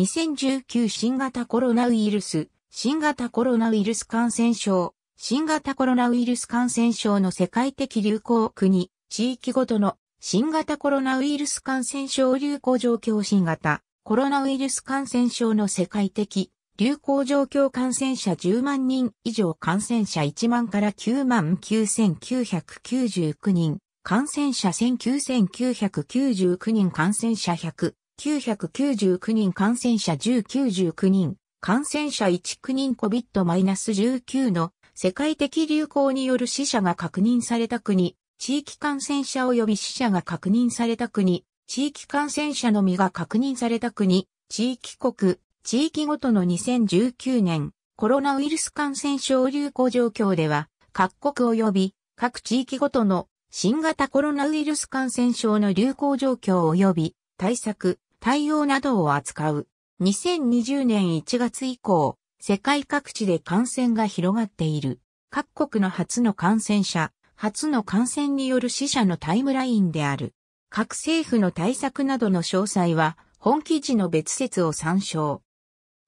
2019新型コロナウイルス、新型コロナウイルス感染症、新型コロナウイルス感染症の世界的流行国、地域ごとの新型コロナウイルス感染症流行状況新型コロナウイルス感染症の世界的流行状況感染者10万人以上感染者1万から9万9999人、感染者1999人感染者100、999人感染者1099人、感染者19人 COVID-19 の世界的流行による死者が確認された国、地域感染者及び死者が確認された国、地域感染者のみが確認された国、地域国、地域ごとの2019年、コロナウイルス感染症流行状況では、各国及び各地域ごとの新型コロナウイルス感染症の流行状況及び対策、対応などを扱う。2020年1月以降、世界各地で感染が広がっている。各国の初の感染者、初の感染による死者のタイムラインである。各政府の対策などの詳細は、本記事の別説を参照。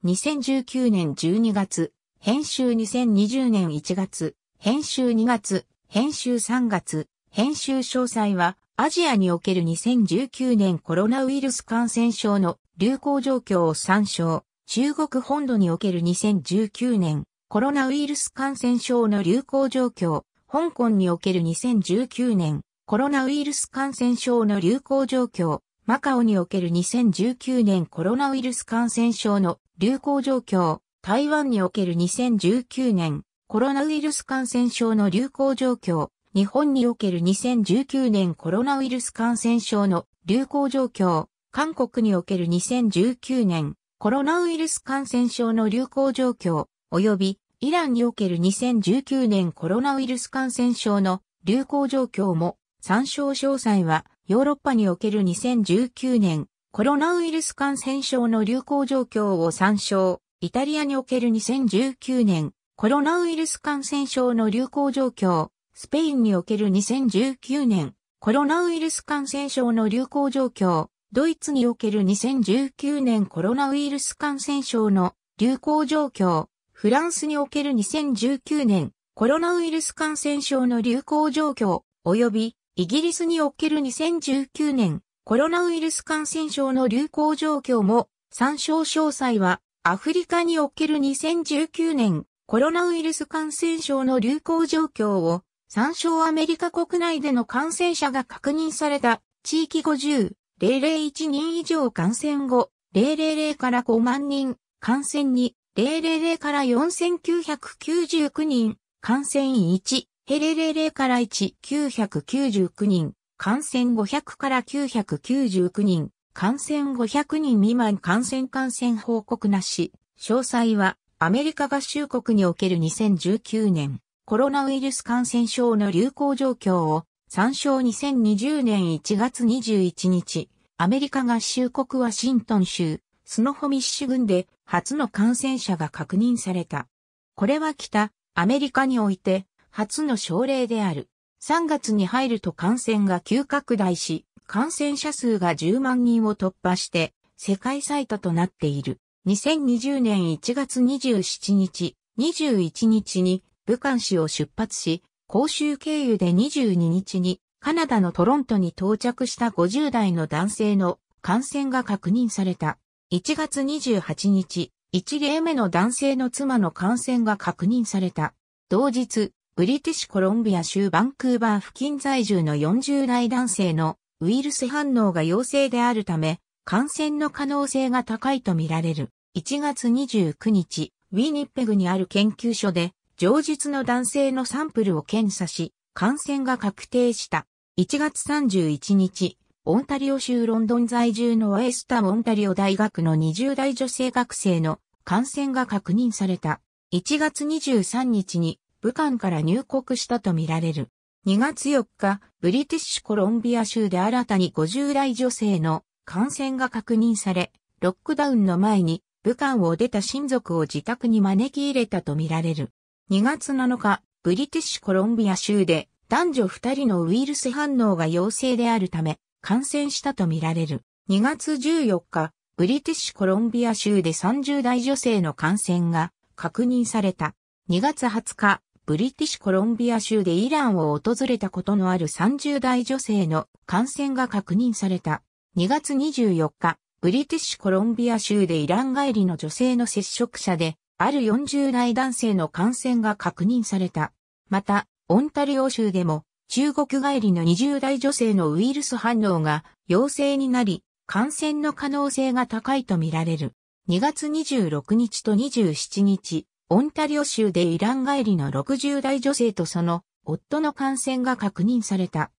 2019年12月、編集2020年1月、編集2月、編集3月、編集詳細は、アジアにおける2019年コロナウイルス感染症の流行状況を参照。中国本土における2019年コロナウイルス感染症の流行状況。香港における2019年コロナウイルス感染症の流行状況。マカオにおける2019年コロナウイルス感染症の流行状況。台湾における2019年コロナウイルス感染症の流行状況。日本における2019年コロナウイルス感染症の流行状況、韓国における2019年コロナウイルス感染症の流行状況、及びイランにおける2019年コロナウイルス感染症の流行状況も参照詳細はヨーロッパにおける2019年コロナウイルス感染症の流行状況を参照。イタリアにおける2019年コロナウイルス感染症の流行状況スペインにおける2019年、コロナウイルス感染症の流行状況、ドイツにおける2019年コロナウイルス感染症の流行状況、フランスにおける2019年コロナウイルス感染症の流行状況、及びイギリスにおける2019年コロナウイルス感染症の流行状況も参照詳細はアフリカにおける2019年コロナウイルス感染症の流行状況を参照アメリカ国内での感染者が確認された地域50、001人以上感染後、000から5万人、感染2、000から4999人、感染1、000から1999人、感染500から999人、感染500人未満感染感染報告なし、詳細はアメリカ合衆国における2019年コロナウイルス感染症の流行状況を参照2020年1月21日、アメリカ合衆国ワシントン州、スノホミッシュ郡で初の感染者が確認された。これは北、アメリカにおいて初の症例である。3月に入ると感染が急拡大し、感染者数が10万人を突破して、世界最多となっている。2020年1月27日、21日に武漢市を出発し、広州経由で22日にカナダのトロントに到着した50代の男性の感染が確認された。1月28日、1例目の男性の妻の感染が確認された。同日、ブリティッシュコロンビア州バンクーバー付近在住の40代男性のウイルス反応が陽性であるため、感染の可能性が高いとみられる。1月29日、ウィニッペグにある研究所で上述の男性のサンプルを検査し、感染が確定した。1月31日、オンタリオ州ロンドン在住のウェスタンオンタリオ大学の20代女性学生の感染が確認された。1月23日に武漢から入国したとみられる。2月4日、ブリティッシュコロンビア州で新たに50代女性の感染が確認され、ロックダウンの前に武漢を出た親族を自宅に招き入れたとみられる。2月7日、ブリティッシュコロンビア州で男女2人のウイルス反応が陽性であるため感染したとみられる。2月14日、ブリティッシュコロンビア州で30代女性の感染が確認された。2月20日、ブリティッシュコロンビア州でイランを訪れたことのある30代女性の感染が確認された。2月24日、ブリティッシュコロンビア州でイラン帰りの女性の接触者である40代男性の感染が確認された。また、オンタリオ州でも、中国帰りの20代女性のウイルス反応が陽性になり、感染の可能性が高いとみられる。2月26日と27日、オンタリオ州でイラン帰りの60代女性とその夫の感染が確認された。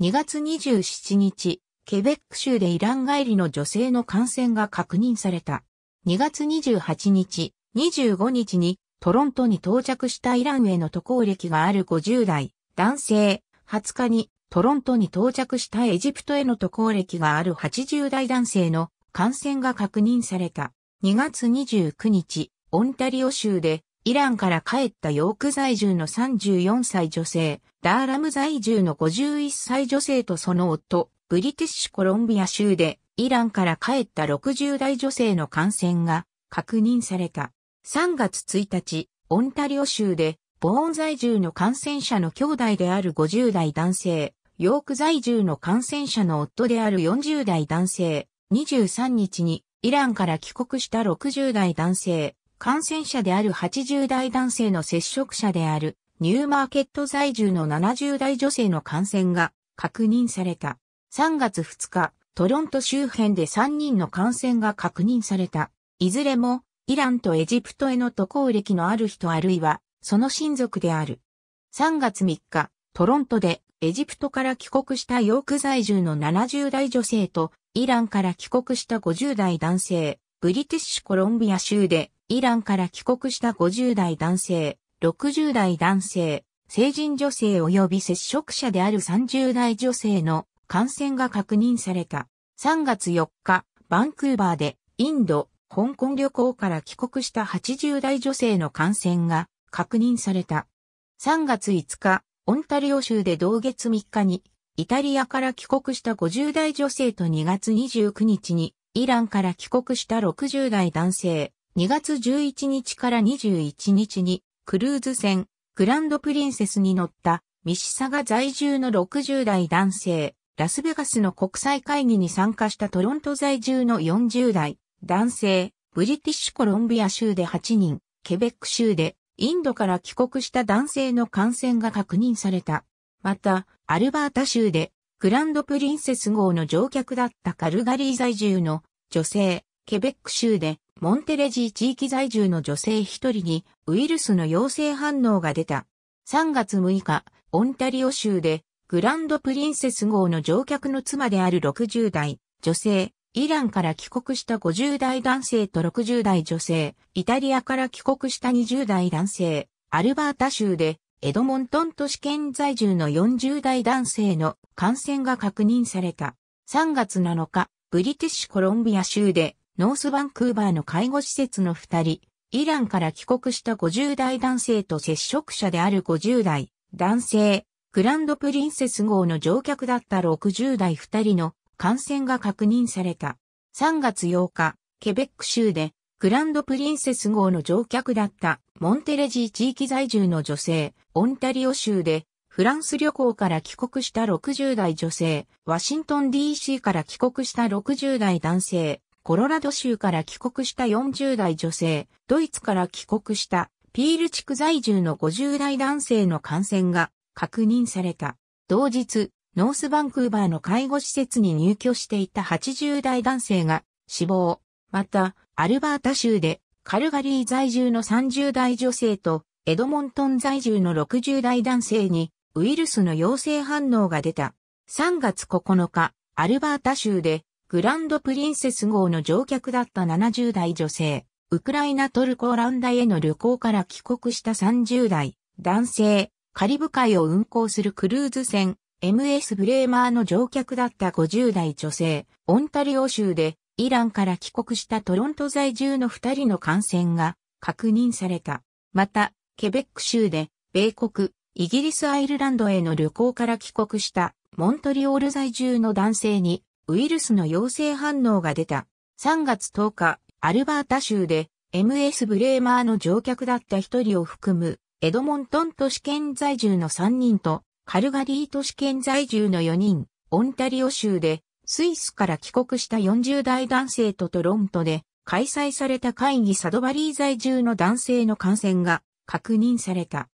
2月27日、ケベック州でイラン帰りの女性の感染が確認された。2月28日、25日にトロントに到着したイランへの渡航歴がある50代男性、20日にトロントに到着したエジプトへの渡航歴がある80代男性の感染が確認された。2月29日、オンタリオ州でイランから帰ったヨーク在住の34歳女性、ダーラム在住の51歳女性とその夫、ブリティッシュコロンビア州でイランから帰った60代女性の感染が確認された。3月1日、オンタリオ州で、ボーン在住の感染者の兄弟である50代男性、ヨーク在住の感染者の夫である40代男性、23日にイランから帰国した60代男性、感染者である80代男性の接触者であるニューマーケット在住の70代女性の感染が確認された。3月2日、トロント周辺で3人の感染が確認された。いずれもイランとエジプトへの渡航歴のある人あるいは、その親族である。3月3日、トロントでエジプトから帰国したヨーク在住の70代女性と、イランから帰国した50代男性、ブリティッシュコロンビア州で、イランから帰国した50代男性、60代男性、成人女性及び接触者である30代女性の感染が確認された。3月4日、バンクーバーで、インド、香港旅行から帰国した80代女性の感染が確認された。3月5日、オンタリオ州で同月3日に、イタリアから帰国した50代女性と2月29日に、イランから帰国した60代男性、2月11日から21日に、クルーズ船、グランドプリンセスに乗った、ミシサガ在住の60代男性、ラスベガスの国際会議に参加したトロント在住の40代男性、ブリティッシュコロンビア州で8人、ケベック州でインドから帰国した男性の感染が確認された。また、アルバータ州でグランドプリンセス号の乗客だったカルガリー在住の女性、ケベック州でモンテレジー地域在住の女性1人にウイルスの陽性反応が出た。3月6日、オンタリオ州でグランドプリンセス号の乗客の妻である60代女性イランから帰国した50代男性と60代女性、イタリアから帰国した20代男性、アルバータ州でエドモントン都市圏在住の40代男性の感染が確認された。3月7日、ブリティッシュコロンビア州でノースバンクーバーの介護施設の2人、イランから帰国した50代男性と接触者である50代男性、グランドプリンセス号の乗客だった60代2人の感染が確認された。3月8日、ケベック州でグランドプリンセス号の乗客だったモンテレジー地域在住の女性、オンタリオ州でフランス旅行から帰国した60代女性、ワシントン DC から帰国した60代男性、コロラド州から帰国した40代女性、ドイツから帰国したピール地区在住の50代男性の感染が確認された。同日、ノースバンクーバーの介護施設に入居していた80代男性が死亡。また、アルバータ州でカルガリー在住の30代女性とエドモントン在住の60代男性にウイルスの陽性反応が出た。3月9日、アルバータ州でグランドプリンセス号の乗客だった70代女性、ウクライナトルコオランダへの旅行から帰国した30代男性、カリブ海を運航するクルーズ船 MS ブレーマーの乗客だった50代女性、オンタリオ州でイランから帰国したトロント在住の2人の感染が確認された。また、ケベック州で米国、イギリスアイルランドへの旅行から帰国したモントリオール在住の男性にウイルスの陽性反応が出た。3月10日、アルバータ州で MS ブレーマーの乗客だった1人を含むエドモントン都市圏在住の3人とカルガリー都市圏在住の4人、オンタリオ州で、スイスから帰国した40代男性とトロントで、開催された会議サドバリー在住の男性の感染が確認された。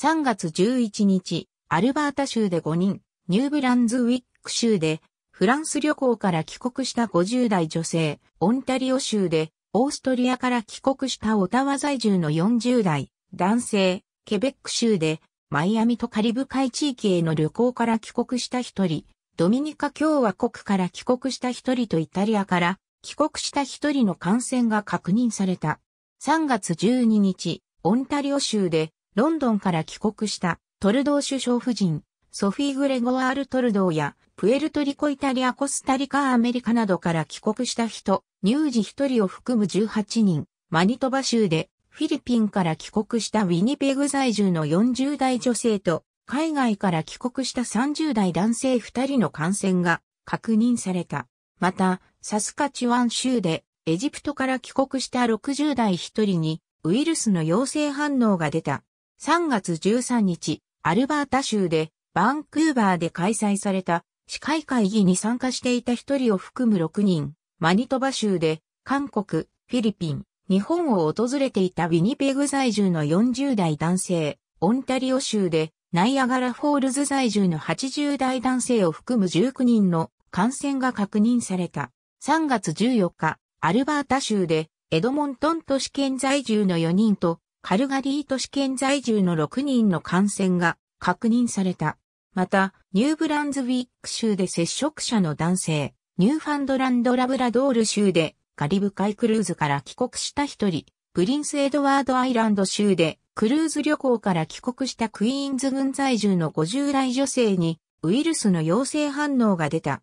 3月11日、アルバータ州で5人、ニューブランズウィック州で、フランス旅行から帰国した50代女性、オンタリオ州で、オーストリアから帰国したオタワ在住の40代、男性、ケベック州で、マイアミとカリブ海地域への旅行から帰国した一人、ドミニカ共和国から帰国した一人とイタリアから帰国した一人の感染が確認された。3月12日、オンタリオ州でロンドンから帰国したトルドー首相夫人、ソフィー・グレゴワール・トルドーや、プエルトリコ・イタリア・コスタリカ・アメリカなどから帰国した人、乳児一人を含む18人、マニトバ州でフィリピンから帰国したウィニペグ在住の40代女性と、海外から帰国した30代男性2人の感染が確認された。また、サスカチワン州で、エジプトから帰国した60代1人に、ウイルスの陽性反応が出た。3月13日、アルバータ州で、バンクーバーで開催された、司会会議に参加していた1人を含む6人、マニトバ州で、韓国、フィリピン、日本を訪れていたウィニペグ在住の40代男性、オンタリオ州でナイアガラフォールズ在住の80代男性を含む19人の感染が確認された。3月14日、アルバータ州でエドモントン都市圏在住の4人とカルガリー都市圏在住の6人の感染が確認された。また、ニューブランズウィック州で接触者の男性、ニューファンドランドラブラドール州でカリブ海クルーズから帰国した一人、プリンスエドワードアイランド州でクルーズ旅行から帰国したクイーンズ軍在住の50代女性にウイルスの陽性反応が出た。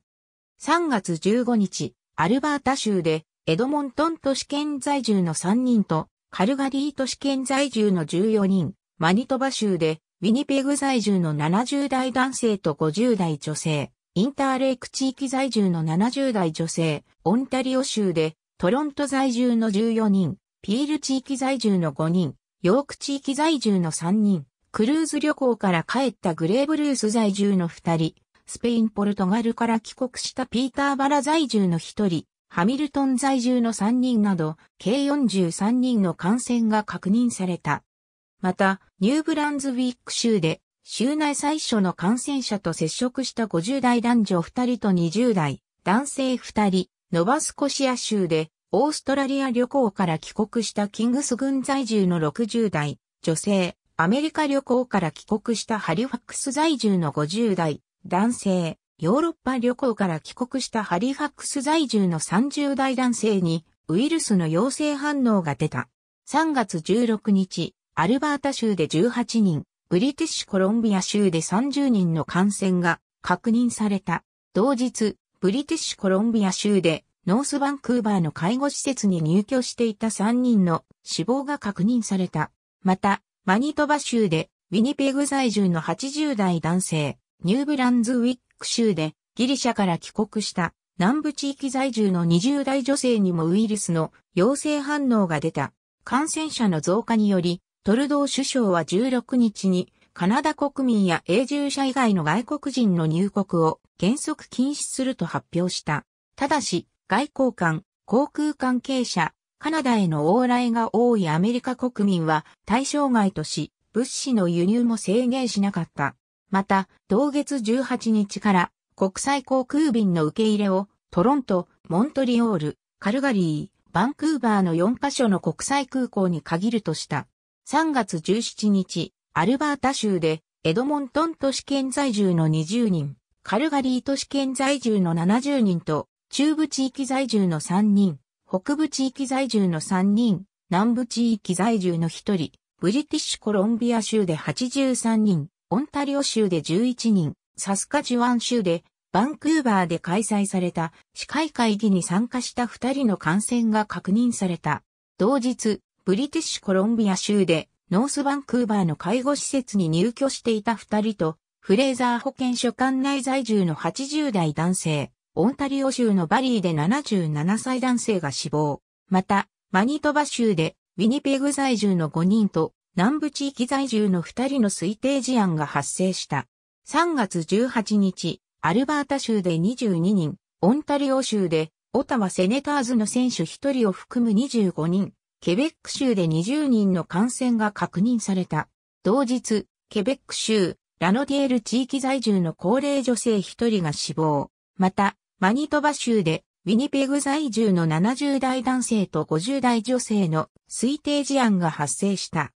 3月15日、アルバータ州でエドモントン都市圏在住の3人とカルガリー都市圏在住の14人、マニトバ州でウィニペグ在住の70代男性と50代女性、インターレイク地域在住の70代女性、オンタリオ州でトロント在住の14人、ピール地域在住の5人、ヨーク地域在住の3人、クルーズ旅行から帰ったグレーブルース在住の2人、スペイン・ポルトガルから帰国したピーターバラ在住の1人、ハミルトン在住の3人など、計43人の感染が確認された。また、ニューブランズウィーク州で、州内最初の感染者と接触した50代男女2人と20代、男性2人、ノバスコシア州で、オーストラリア旅行から帰国したキングス軍在住の60代、女性、アメリカ旅行から帰国したハリファックス在住の50代、男性、ヨーロッパ旅行から帰国したハリファックス在住の30代男性にウイルスの陽性反応が出た。3月16日、アルバータ州で18人、ブリティッシュコロンビア州で30人の感染が確認された。同日、ブリティッシュコロンビア州でノースバンクーバーの介護施設に入居していた3人の死亡が確認された。また、マニトバ州でウィニペグ在住の80代男性、ニューブランズウィック州でギリシャから帰国した南部地域在住の20代女性にもウイルスの陽性反応が出た。感染者の増加により、トルドー首相は16日にカナダ国民や永住者以外の外国人の入国を原則禁止すると発表した。ただし、外交官、航空関係者、カナダへの往来が多いアメリカ国民は対象外とし、物資の輸入も制限しなかった。また、同月18日から国際航空便の受け入れをトロント、モントリオール、カルガリー、バンクーバーの4カ所の国際空港に限るとした。3月17日、アルバータ州で、エドモントン都市圏在住の20人、カルガリー都市圏在住の70人と、中部地域在住の3人、北部地域在住の3人、南部地域在住の1人、ブリティッシュコロンビア州で83人、オンタリオ州で11人、サスカジュワン州で、バンクーバーで開催された、市会会議に参加した2人の感染が確認された。同日、ブリティッシュコロンビア州で、ノースバンクーバーの介護施設に入居していた二人と、フレーザー保健所管内在住の80代男性、オンタリオ州のバリーで77歳男性が死亡。また、マニトバ州で、ウィニペグ在住の5人と、南部地域在住の2人の推定事案が発生した。3月18日、アルバータ州で22人、オンタリオ州で、オタワセネターズの選手1人を含む25人、ケベック州で20人の感染が確認された。同日、ケベック州、ラノディエル地域在住の高齢女性1人が死亡。また、マニトバ州で、ウィニペグ在住の70代男性と50代女性の推定事案が発生した。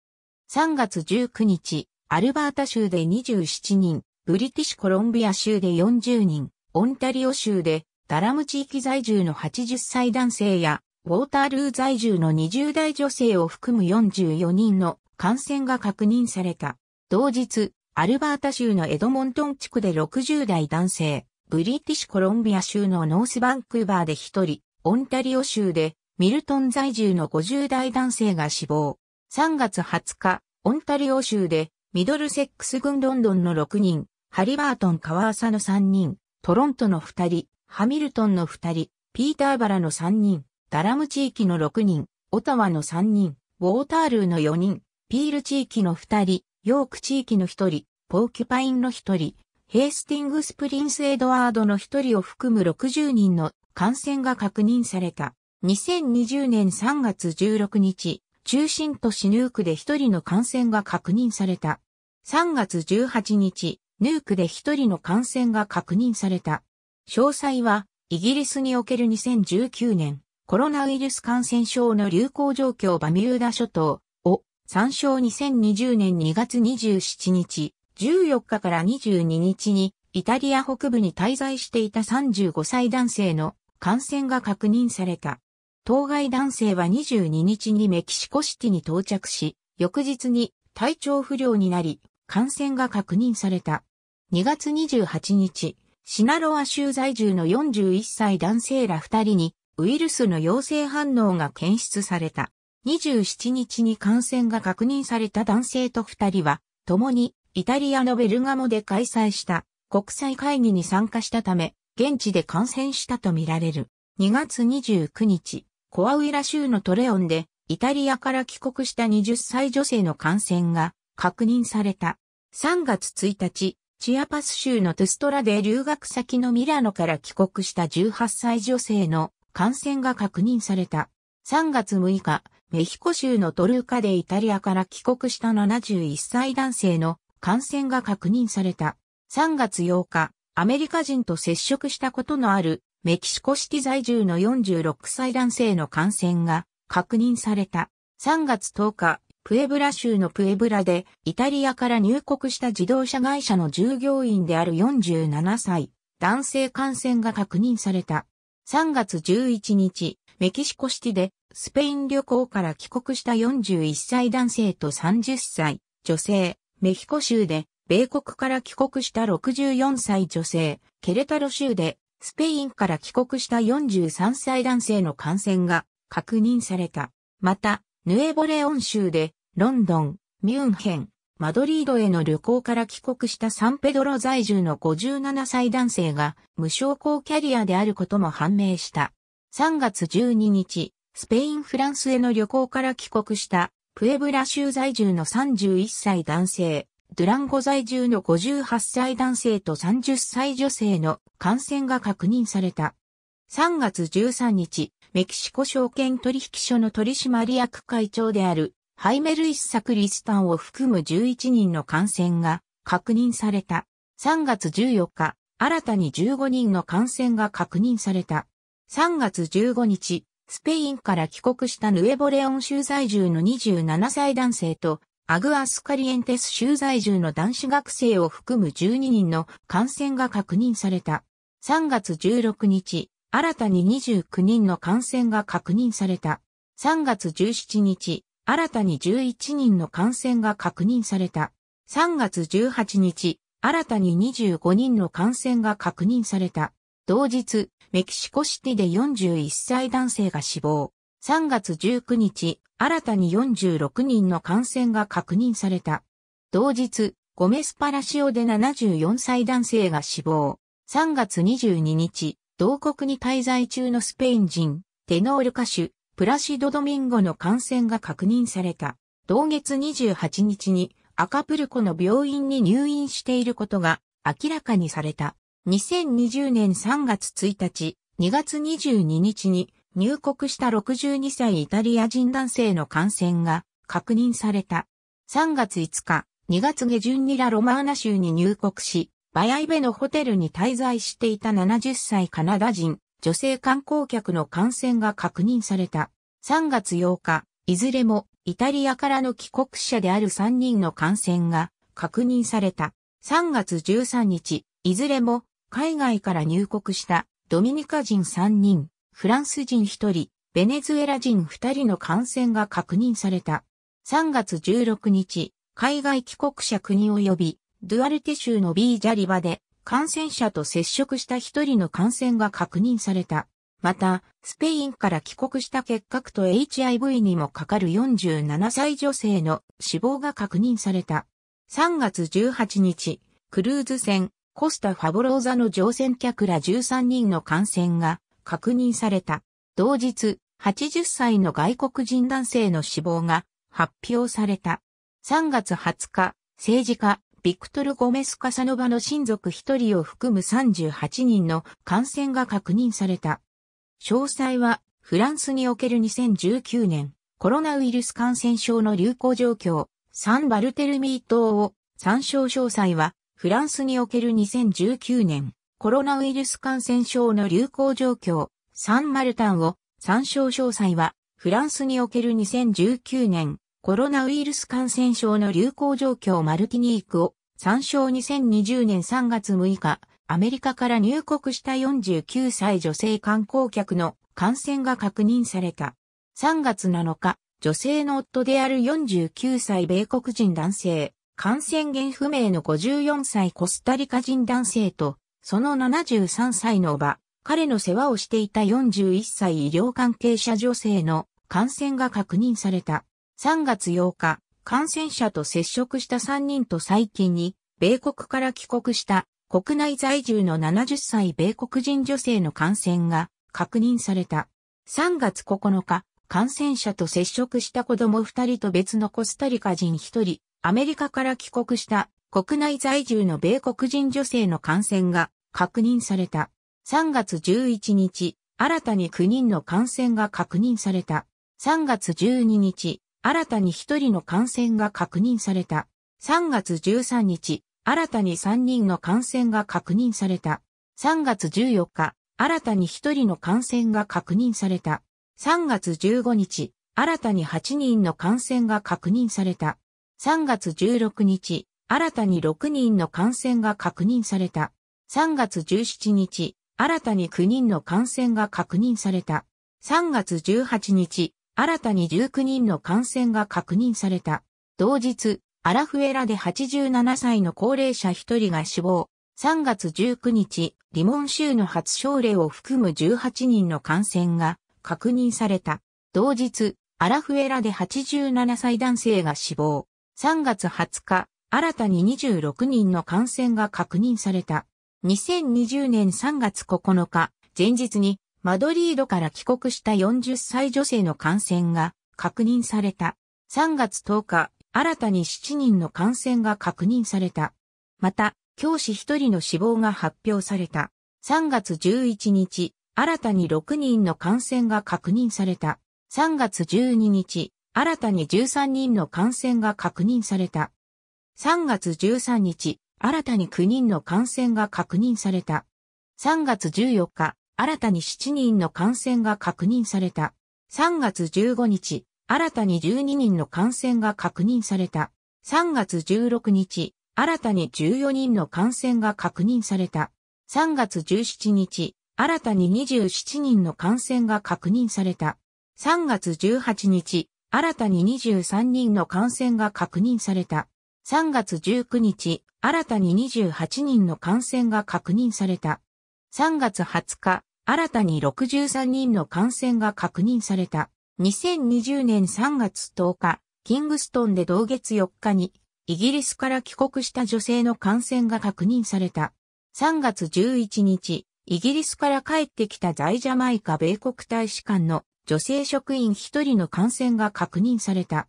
3月19日、アルバータ州で27人、ブリティッシュコロンビア州で40人、オンタリオ州でダラム地域在住の80歳男性やウォータールー在住の20代女性を含む44人の感染が確認された。同日、アルバータ州のエドモントン地区で60代男性、ブリティッシュコロンビア州のノースバンクーバーで1人、オンタリオ州でミルトン在住の50代男性が死亡。3月20日、オンタリオ州でミドルセックス軍ロンドンの6人、ハリバートンカワーサの3人、トロントの2人、ハミルトンの2人、ピーターバラの3人、ダラム地域の6人、オタワの3人、ウォータールーの4人、ピール地域の2人、ヨーク地域の1人、ポーキュパインの1人、ヘースティングスプリンス・エドワードの1人を含む60人の感染が確認された。2020年3月16日、中心都市ヌークで1人の感染が確認された。3月18日、ヌークで1人の感染が確認された。詳細は、イギリスにおける2019年コロナウイルス感染症の流行状況バミューダ諸島を参照2020年2月27日、14日から22日にイタリア北部に滞在していた35歳男性の感染が確認された。当該男性は22日にメキシコシティに到着し、翌日に体調不良になり、感染が確認された。2月28日、シナロア州在住の41歳男性ら2人にウイルスの陽性反応が検出された。27日に感染が確認された男性と2人は、共にイタリアのベルガモで開催した国際会議に参加したため、現地で感染したとみられる。2月29日、コアウイラ州のトレオンで、イタリアから帰国した20歳女性の感染が確認された。3月1日、チアパス州のトゥストラで留学先のミラノから帰国した18歳女性の感染が確認された。3月6日、メヒコ州のトルーカでイタリアから帰国した71歳男性の感染が確認された。3月8日、アメリカ人と接触したことのあるメキシコシティ在住の46歳男性の感染が確認された。3月10日、プエブラ州のプエブラでイタリアから入国した自動車会社の従業員である47歳男性感染が確認された。3月11日、メキシコシティでスペイン旅行から帰国した41歳男性と30歳女性、メキコ州で米国から帰国した64歳女性、ケレタロ州でスペインから帰国した43歳男性の感染が確認された。また、ヌエボレオン州でロンドン、ミュンヘン、マドリードへの旅行から帰国したサンペドロ在住の57歳男性が無償候キャリアであることも判明した。3月12日、スペイン・フランスへの旅行から帰国したプエブラ州在住の31歳男性、ドゥランゴ在住の58歳男性と30歳女性の感染が確認された。3月13日、メキシコ証券取引所の取締役会長であるハイメルイサクリスタンを含む11人の感染が確認された。3月14日、新たに15人の感染が確認された。3月15日、スペインから帰国したヌエボレオン州在住の27歳男性と、アグアスカリエンテス州在住の男子学生を含む12人の感染が確認された。3月16日、新たに29人の感染が確認された。3月17日、新たに11人の感染が確認された。3月18日、新たに25人の感染が確認された。同日、メキシコシティで41歳男性が死亡。3月19日、新たに46人の感染が確認された。同日、ゴメスパラシオで74歳男性が死亡。3月22日、同国に滞在中のスペイン人、テノール歌手、プラシドドミンゴの感染が確認された。同月28日にアカプルコの病院に入院していることが明らかにされた。2020年3月1日、2月22日に入国した62歳イタリア人男性の感染が確認された。3月5日、2月下旬にラロマーナ州に入国し、バヤイベのホテルに滞在していた70歳カナダ人、女性観光客の感染が確認された。3月8日、いずれもイタリアからの帰国者である3人の感染が確認された。3月13日、いずれも海外から入国したドミニカ人3人、フランス人1人、ベネズエラ人2人の感染が確認された。3月16日、海外帰国者国及び、ドゥアルテ州のビージャリバで感染者と接触した一人の感染が確認された。また、スペインから帰国した結核と HIV にもかかる47歳女性の死亡が確認された。3月18日、クルーズ船コスタ・ファボローザの乗船客ら13人の感染が確認された。同日、80歳の外国人男性の死亡が発表された。3月20日、政治家、ビクトル・ゴメス・カサノバの親族1人を含む38人の感染が確認された。詳細は、フランスにおける2019年、コロナウイルス感染症の流行状況、サンバルテルミー島を参照詳細は、フランスにおける2019年、コロナウイルス感染症の流行状況、サンマルタンを参照詳細は、フランスにおける2019年、コロナウイルス感染症の流行状況マルティニークを参照2020年3月6日、アメリカから入国した49歳女性観光客の感染が確認された。3月7日、女性の夫である49歳米国人男性、感染源不明の54歳コスタリカ人男性と、その73歳の叔彼の世話をしていた41歳医療関係者女性の感染が確認された。3月8日、感染者と接触した3人と最近に、米国から帰国した国内在住の70歳米国人女性の感染が確認された。3月9日、感染者と接触した子供2人と別のコスタリカ人1人、アメリカから帰国した国内在住の米国人女性の感染が確認された。3月11日、新たに9人の感染が確認された。3月12日、新たに1人の感染が確認された。3月13日、新たに3人の感染が確認された。3月14日、新たに1人の感染が確認された。3月15日、新たに8人の感染が確認された。3月16日、新たに6人の感染が確認された。3月17日、新たに9人の感染が確認された。3月18日、新たに19人の感染が確認された。同日、アラフエラで87歳の高齢者1人が死亡。3月19日、リモン州の初症例を含む18人の感染が確認された。同日、アラフエラで87歳男性が死亡。3月20日、新たに26人の感染が確認された。2020年3月9日、前日にマドリードから帰国した40歳女性の感染が確認された。3月10日、新たに7人の感染が確認された。また、教師1人の死亡が発表された。3月11日、新たに6人の感染が確認された。3月12日、新たに13人の感染が確認された。3月13日、新たに9人の感染が確認された。3月14日、新たに7人の感染が確認された。3月15日、新たに12人の感染が確認された。3月16日、新たに14人の感染が確認された。3月17日、新たに27人の感染が確認された。3月18日、新たに23人の感染が確認された。3月19日、新たに28人の感染が確認された。3月20日、新たに63人の感染が確認された。2020年3月10日、キングストンで同月4日に、イギリスから帰国した女性の感染が確認された。3月11日、イギリスから帰ってきた在ジャマイカ米国大使館の女性職員1人の感染が確認された。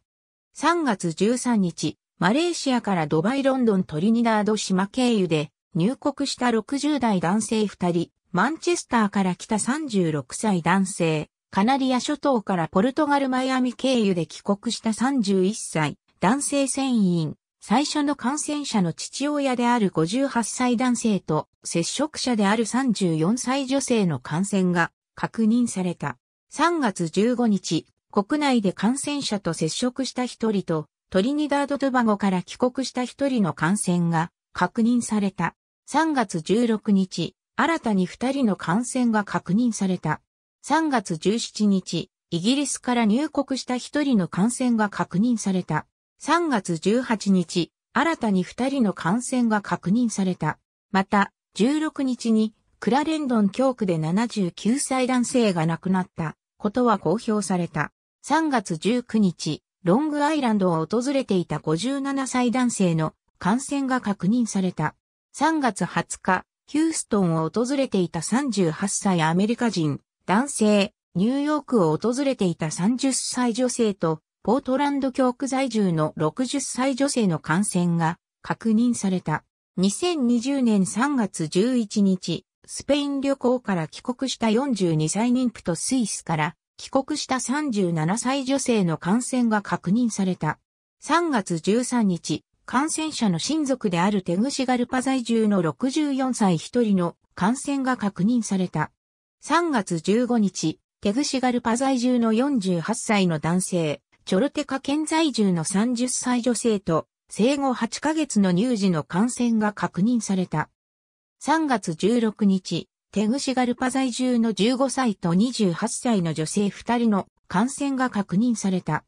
3月13日、マレーシアからドバイロンドントリニダード島経由で入国した60代男性2人、マンチェスターから来た36歳男性、カナリア諸島からポルトガルマイアミ経由で帰国した31歳、男性船員、最初の感染者の父親である58歳男性と接触者である34歳女性の感染が確認された。3月15日、国内で感染者と接触した一人と、トリニダード・トゥバゴから帰国した一人の感染が確認された。3月16日、新たに2人の感染が確認された。3月17日、イギリスから入国した1人の感染が確認された。3月18日、新たに2人の感染が確認された。また、16日にクラレンドン教区で79歳男性が亡くなったことは公表された。3月19日、ロングアイランドを訪れていた57歳男性の感染が確認された。3月20日、ヒューストンを訪れていた38歳アメリカ人、男性、ニューヨークを訪れていた30歳女性と、ポートランド教区在住の60歳女性の感染が確認された。2020年3月11日、スペイン旅行から帰国した42歳妊婦とスイスから帰国した37歳女性の感染が確認された。3月13日、感染者の親族であるテグシガルパ在住の64歳1人の感染が確認された。3月15日、テグシガルパ在住の48歳の男性、チョルテカ県在住の30歳女性と、生後8ヶ月の乳児の感染が確認された。3月16日、テグシガルパ在住の15歳と28歳の女性2人の感染が確認された。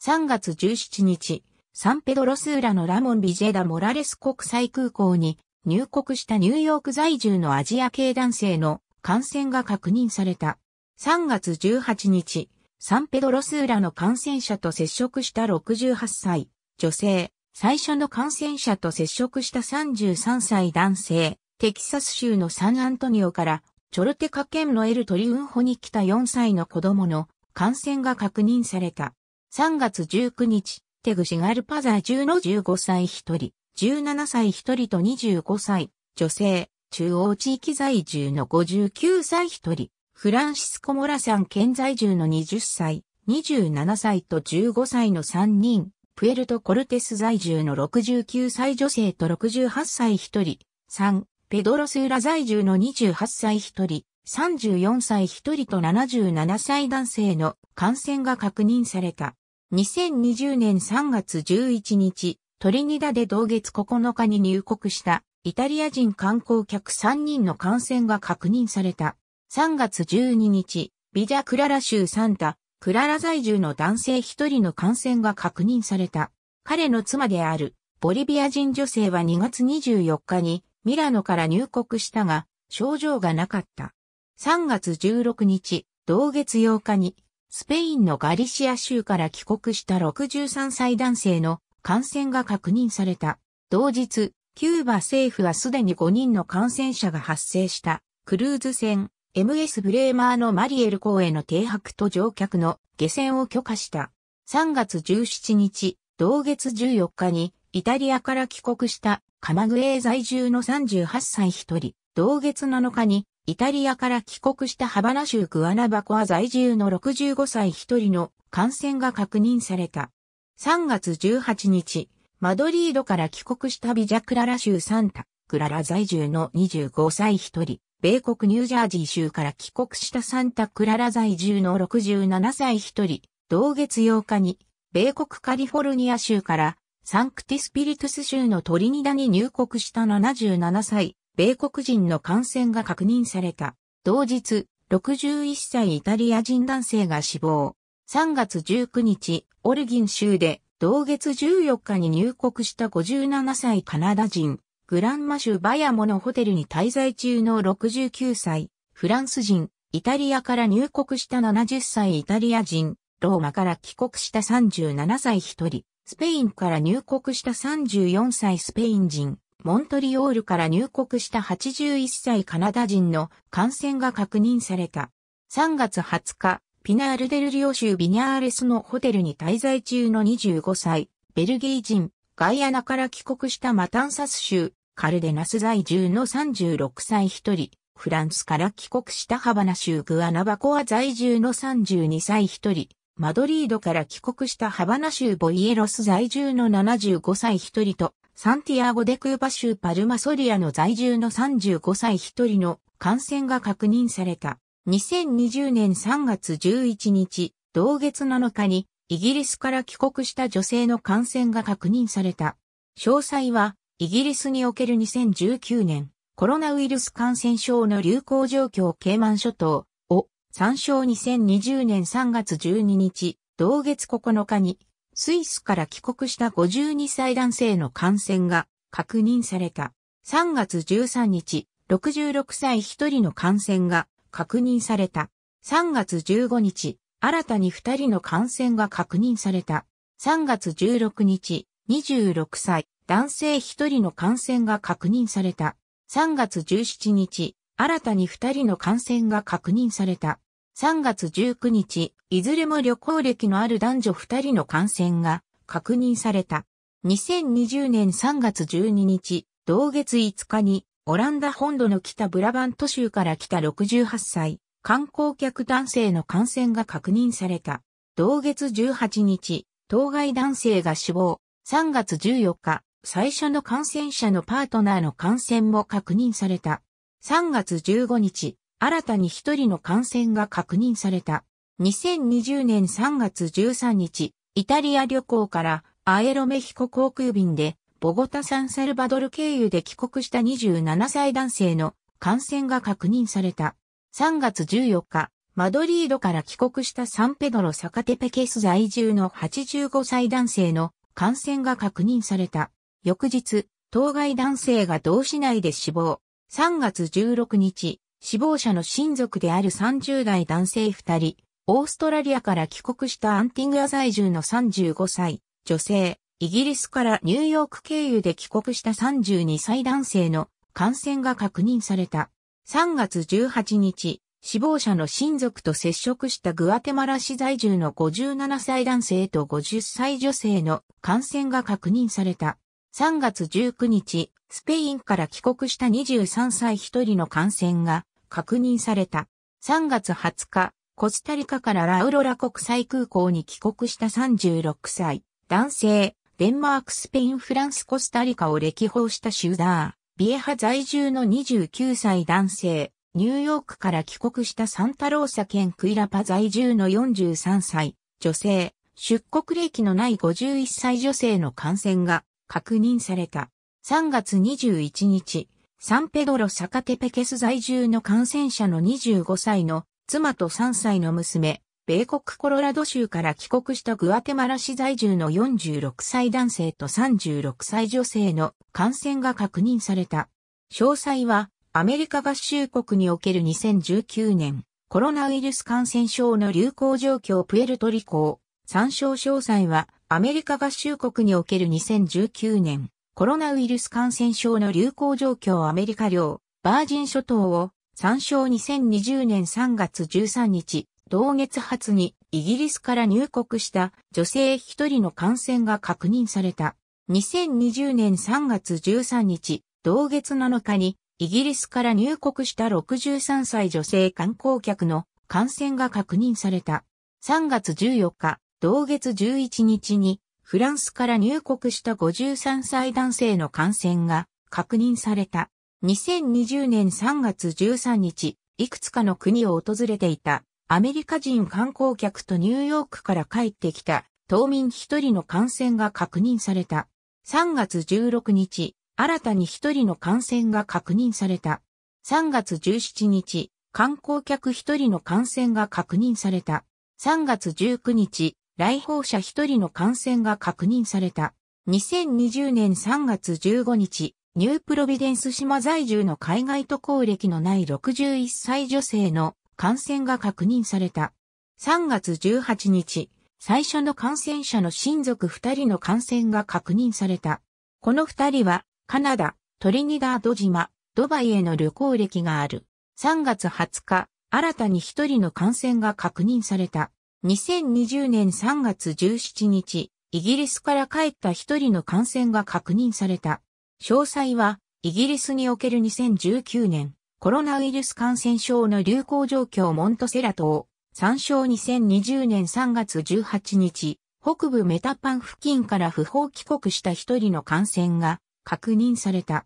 3月17日、サンペドロスーラのラモン・ビジェダ・モラレス国際空港に入国したニューヨーク在住のアジア系男性の感染が確認された。3月18日、サンペドロスーラの感染者と接触した68歳、女性、最初の感染者と接触した33歳男性、テキサス州のサンアントニオからチョルテカ県のエルトリウンホに来た4歳の子供の感染が確認された。3月19日、テグシガルパザー中の15歳一人、17歳一人と25歳、女性、中央地域在住の59歳一人、フランシスコ・モラさん県在住の20歳、27歳と15歳の3人、プエルト・コルテス在住の69歳女性と68歳一人、3、ペドロスウラ在住の28歳一人、34歳一人と77歳男性の感染が確認された。2020年3月11日、トリニダで同月9日に入国したイタリア人観光客3人の感染が確認された。3月12日、ビジャクララ州サンタ、クララ在住の男性1人の感染が確認された。彼の妻であるボリビア人女性は2月24日にミラノから入国したが症状がなかった。3月16日、同月8日にスペインのガリシア州から帰国した63歳男性の感染が確認された。同日、キューバ政府はすでに5人の感染者が発生したクルーズ船 MS ブレーマーのマリエル港への停泊と乗客の下船を許可した。3月17日、同月14日にイタリアから帰国したカマグエ在住の38歳1人、同月7日にイタリアから帰国したハバナ州クアナバコア在住の65歳一人の感染が確認された。3月18日、マドリードから帰国したビジャクララ州サンタ、クララ在住の25歳一人、米国ニュージャージー州から帰国したサンタクララ在住の67歳一人、同月8日に、米国カリフォルニア州からサンクティスピリトス州のトリニダに入国した77歳、米国人の感染が確認された。同日、61歳イタリア人男性が死亡。3月19日、オレギン州で、同月14日に入国した57歳カナダ人、グランマ州バヤモのホテルに滞在中の69歳、フランス人、イタリアから入国した70歳イタリア人、ローマから帰国した37歳一人、スペインから入国した34歳スペイン人、モントリオールから入国した81歳カナダ人の感染が確認された。3月20日、ピナールデルリオ州ビニャーレスのホテルに滞在中の25歳、ベルギー人、ガイアナから帰国したマタンサス州、カルデナス在住の36歳一人、フランスから帰国したハバナ州グアナバコア在住の32歳一人、マドリードから帰国したハバナ州ボイエロス在住の75歳一人と、サンティアゴ・デ・クーバ州パルマソリアの在住の35歳一人の感染が確認された。2020年3月11日、同月7日にイギリスから帰国した女性の感染が確認された。詳細はイギリスにおける2019年コロナウイルス感染症の流行状況ケイマン諸島を参照2020年3月12日、同月9日にスイスから帰国した52歳男性の感染が確認された。3月13日、66歳1人の感染が確認された。3月15日、新たに2人の感染が確認された。3月16日、26歳、男性1人の感染が確認された。3月17日、新たに2人の感染が確認された。3月19日、いずれも旅行歴のある男女2人の感染が確認された。2020年3月12日、同月5日に、オランダ本土の北ブラバント州から来た68歳、観光客男性の感染が確認された。同月18日、当該男性が死亡。3月14日、最初の感染者のパートナーの感染も確認された。3月15日、新たに一人の感染が確認された。2020年3月13日、イタリア旅行からアエロメヒコ航空便でボゴタ・サンサルバドル経由で帰国した27歳男性の感染が確認された。3月14日、マドリードから帰国したサンペドロ・サカテペケス在住の85歳男性の感染が確認された。翌日、当該男性が同市内で死亡。3月16日、死亡者の親族である30代男性2人、オーストラリアから帰国したアンティングア在住の35歳、女性、イギリスからニューヨーク経由で帰国した32歳男性の感染が確認された。3月18日、死亡者の親族と接触したグアテマラ市在住の57歳男性と50歳女性の感染が確認された。3月19日、スペインから帰国した23歳1人の感染が確認された。3月20日、コスタリカからラウロラ国際空港に帰国した36歳、男性、デンマーク、スペイン、フランス、コスタリカを歴訪したシューダー、ビエハ在住の29歳男性、ニューヨークから帰国したサンタローサ県クイラパ在住の43歳、女性、出国歴のない51歳女性の感染が確認された。3月21日、サンペドロサカテペケス在住の感染者の25歳の妻と3歳の娘、米国コロラド州から帰国したグアテマラ市在住の46歳男性と36歳女性の感染が確認された。詳細はアメリカ合衆国における2019年コロナウイルス感染症の流行状況プエルトリコ参照詳細はアメリカ合衆国における2019年コロナウイルス感染症の流行状況アメリカ領、バージン諸島を参照2020年3月13日、同月初にイギリスから入国した女性1人の感染が確認された。2020年3月13日、同月7日にイギリスから入国した63歳女性観光客の感染が確認された。3月14日、同月11日にフランスから入国した53歳男性の感染が確認された。2020年3月13日、いくつかの国を訪れていたアメリカ人観光客とニューヨークから帰ってきた島民1人の感染が確認された。3月16日、新たに1人の感染が確認された。3月17日、観光客1人の感染が確認された。3月19日、来訪者1人の感染が確認された。2020年3月15日、ニュープロビデンス島在住の海外渡航歴のない61歳女性の感染が確認された。3月18日、最初の感染者の親族2人の感染が確認された。この2人は、カナダ、トリニダード島、ドバイへの旅行歴がある。3月20日、新たに1人の感染が確認された。2020年3月17日、イギリスから帰った一人の感染が確認された。詳細は、イギリスにおける2019年、コロナウイルス感染症の流行状況モントセラ島、参照2020年3月18日、北部メタパン付近から不法帰国した一人の感染が確認された。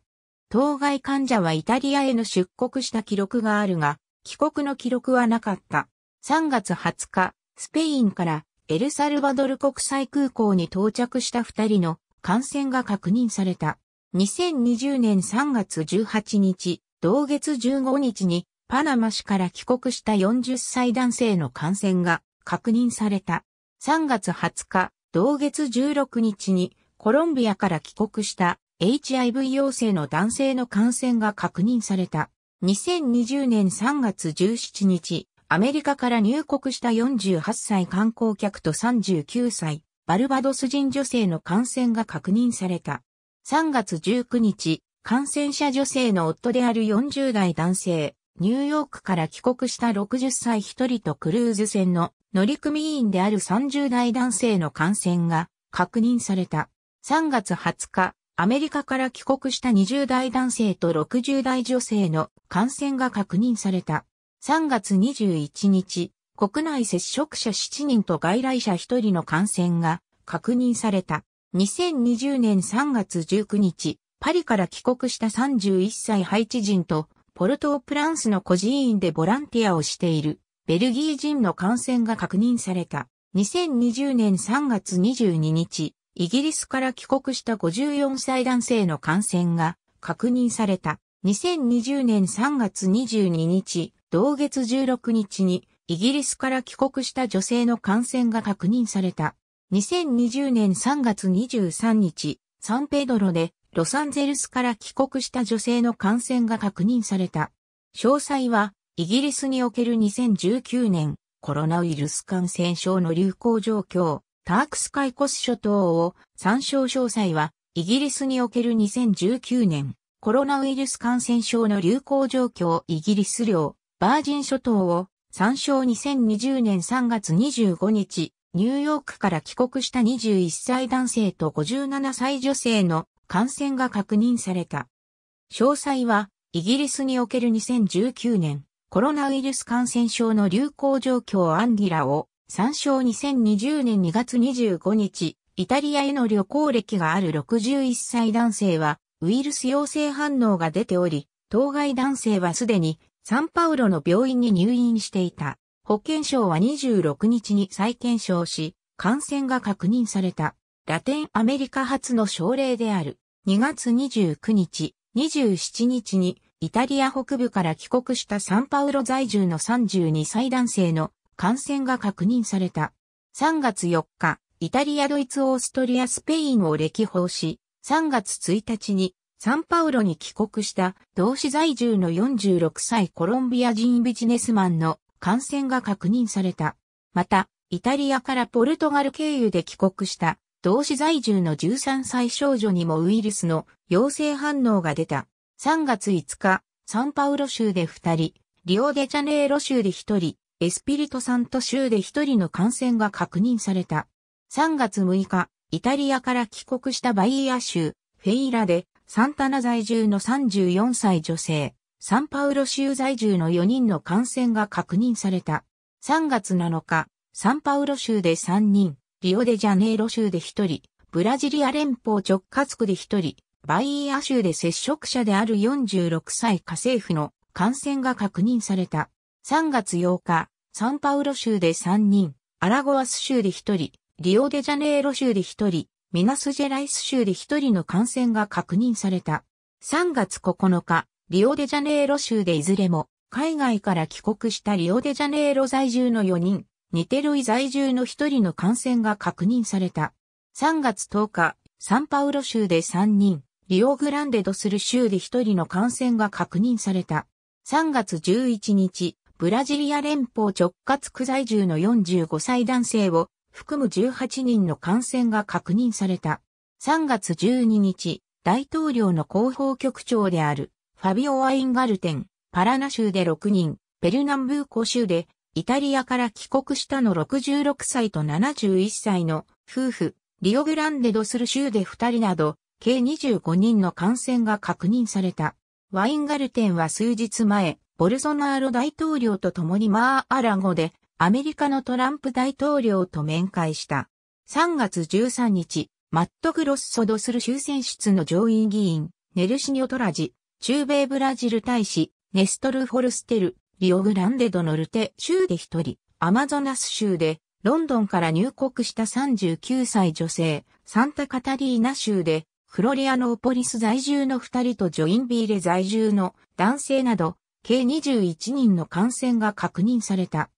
当該患者はイタリアへの出国した記録があるが、帰国の記録はなかった。3月20日、スペインからエルサルバドル国際空港に到着した2人の感染が確認された。2020年3月18日、同月15日にパナマ市から帰国した40歳男性の感染が確認された。3月20日、同月16日にコロンビアから帰国した HIV 陽性の男性の感染が確認された。2020年3月17日、アメリカから入国した48歳観光客と39歳、バルバドス人女性の感染が確認された。3月19日、感染者女性の夫である40代男性、ニューヨークから帰国した60歳一人とクルーズ船の乗組員である30代男性の感染が確認された。3月20日、アメリカから帰国した20代男性と60代女性の感染が確認された。3月21日、国内接触者7人と外来者1人の感染が確認された。2020年3月19日、パリから帰国した31歳ハイチ人と、ポルトープランスの孤児院でボランティアをしている、ベルギー人の感染が確認された。2020年3月22日、イギリスから帰国した54歳男性の感染が確認された。2020年3月22日、同月16日にイギリスから帰国した女性の感染が確認された。2020年3月23日、サンペドロでロサンゼルスから帰国した女性の感染が確認された。詳細はイギリスにおける2019年コロナウイルス感染症の流行状況、タークスカイコス諸島を参照詳細はイギリスにおける2019年コロナウイルス感染症の流行状況イギリス領バージン諸島を参照2020年3月25日、ニューヨークから帰国した21歳男性と57歳女性の感染が確認された。詳細は、イギリスにおける2019年コロナウイルス感染症の流行状況アンギラを参照2020年2月25日、イタリアへの旅行歴がある61歳男性はウイルス陽性反応が出ており、当該男性はすでにサンパウロの病院に入院していた。保健省は26日に再検証し、感染が確認された。ラテンアメリカ初の症例である。2月29日、27日にイタリア北部から帰国したサンパウロ在住の32歳男性の感染が確認された。3月4日、イタリア、ドイツ、オーストリア、スペインを歴訪し、3月1日にサンパウロに帰国した同志在住の46歳コロンビア人ビジネスマンの感染が確認された。また、イタリアからポルトガル経由で帰国した同志在住の13歳少女にもウイルスの陽性反応が出た。3月5日、サンパウロ州で2人、リオデジャネイロ州で1人、エスピリトサント州で1人の感染が確認された。3月6日、イタリアから帰国したバイーア州、フェイラでサンタナ在住の34歳女性、サンパウロ州在住の4人の感染が確認された。3月7日、サンパウロ州で3人、リオデジャネイロ州で1人、ブラジリア連邦直轄区で1人、バイーア州で接触者である46歳家政婦の感染が確認された。3月8日、サンパウロ州で3人、アラゴアス州で1人、リオデジャネイロ州で1人、ミナスジェライス州で一人の感染が確認された。3月9日、リオデジャネイロ州でいずれも、海外から帰国したリオデジャネイロ在住の4人、ニテロイ在住の一人の感染が確認された。3月10日、サンパウロ州で3人、リオグランデドする州で一人の感染が確認された。3月11日、ブラジリア連邦直轄区在住の45歳男性を含む18人の感染が確認された。3月12日、大統領の広報局長であるファビオ・ワインガルテン、パラナ州で6人、ペルナンブーコ州でイタリアから帰国したの66歳と71歳の夫婦、リオグランデドスル州で2人など、計25人の感染が確認された。ワインガルテンは数日前、ボルソナーロ大統領と共にマー・アラゴでアメリカのトランプ大統領と面会した。3月13日、マット・グロッソ・ドスル州選出の上院議員、ネルシニオ・トラジ、中米ブラジル大使、ネストル・フォルステル、リオグランデ・ド・ノルテ州で一人、アマゾナス州で、ロンドンから入国した39歳女性、サンタカタリーナ州で、フロリアノーポリス在住の2人とジョインビーレ在住の男性など、計21人の感染が確認された。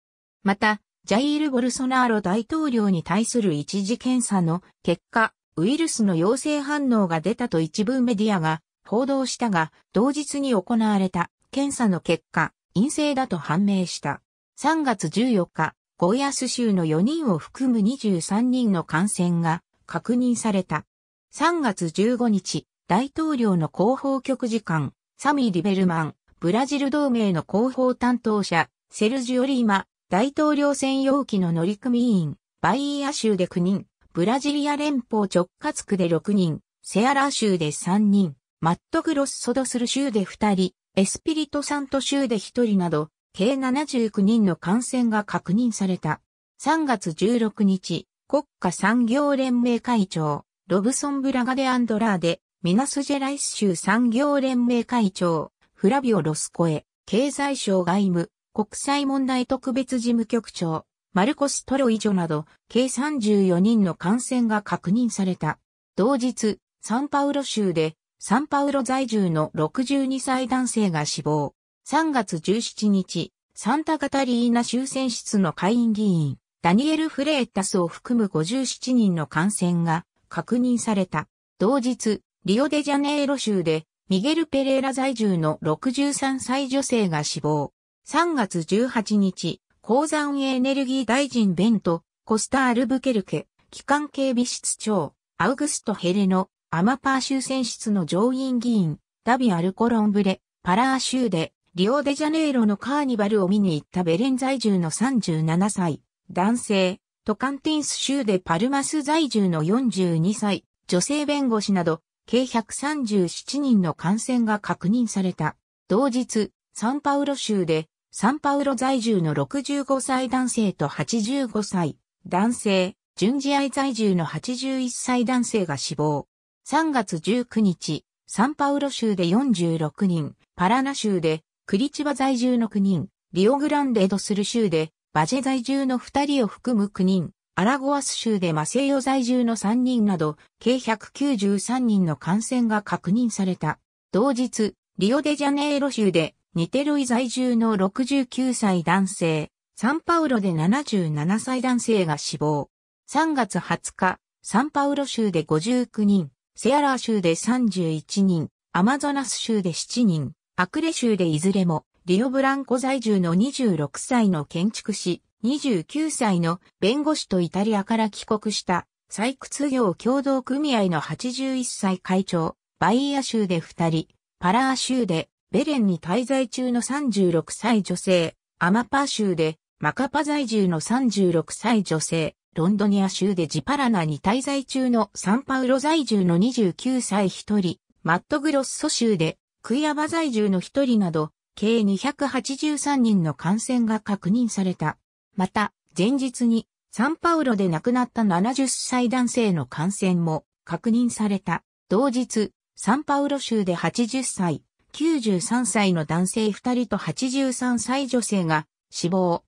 また、ジャイール・ボルソナーロ大統領に対する一時検査の結果、ウイルスの陽性反応が出たと一部メディアが報道したが、同日に行われた検査の結果、陰性だと判明した。3月14日、ゴイアス州の4人を含む23人の感染が確認された。3月15日、大統領の広報局次官、サミー・リベルマン、ブラジル同盟の広報担当者、セルジオ・リーマ、大統領専用機の乗組員、バイーア州で9人、ブラジリア連邦直轄区で6人、セアラー州で3人、マットグロスソドスル州で2人、エスピリトサント州で1人など、計79人の感染が確認された。3月16日、国家産業連盟会長、ロブソン・ブラガデ・アンドラーデ、ミナスジェライス州産業連盟会長、フラビオ・ロスコエ、経済省外務、国際問題特別事務局長、マルコス・トロイジョなど、計34人の感染が確認された。同日、サンパウロ州で、サンパウロ在住の62歳男性が死亡。3月17日、サンタガタリーナ州選出の会員議員、ダニエル・フレータスを含む57人の感染が確認された。同日、リオデジャネイロ州で、ミゲル・ペレーラ在住の63歳女性が死亡。3月18日、鉱山エネルギー大臣ベント、コスタ・アルブケルケ、機関警備室長、アウグスト・ヘレノ、アマパー州選出の上院議員、ダビ・アルコロンブレ、パラー州で、リオデジャネイロのカーニバルを見に行ったベレン在住の37歳、男性、トカンティンス州でパルマス在住の42歳、女性弁護士など、計137人の感染が確認された。同日、サンパウロ州でサンパウロ在住の65歳男性と85歳男性、順次愛在住の81歳男性が死亡。3月19日、サンパウロ州で46人、パラナ州でクリチバ在住の9人、リオグランデドスル州でバジェ在住の2人を含む9人、アラゴアス州でマセイヨ在住の3人など、計193人の感染が確認された。同日、リオデジャネイロ州でニテロイ在住の69歳男性、サンパウロで77歳男性が死亡。3月20日、サンパウロ州で59人、セアラー州で31人、アマゾナス州で7人、アクレ州でいずれも、リオブランコ在住の26歳の建築士、29歳の弁護士とイタリアから帰国した採掘業共同組合の81歳会長、バイエア州で2人、パラー州でベレンに滞在中の36歳女性、アマパー州で、マカパ在住の36歳女性、ロンドニア州でジパラナに滞在中のサンパウロ在住の29歳1人、マットグロッソ州でクイアバ在住の1人など、計283人の感染が確認された。また、前日にサンパウロで亡くなった70歳男性の感染も確認された。同日、サンパウロ州で80歳、93歳の男性2人と83歳女性が死亡。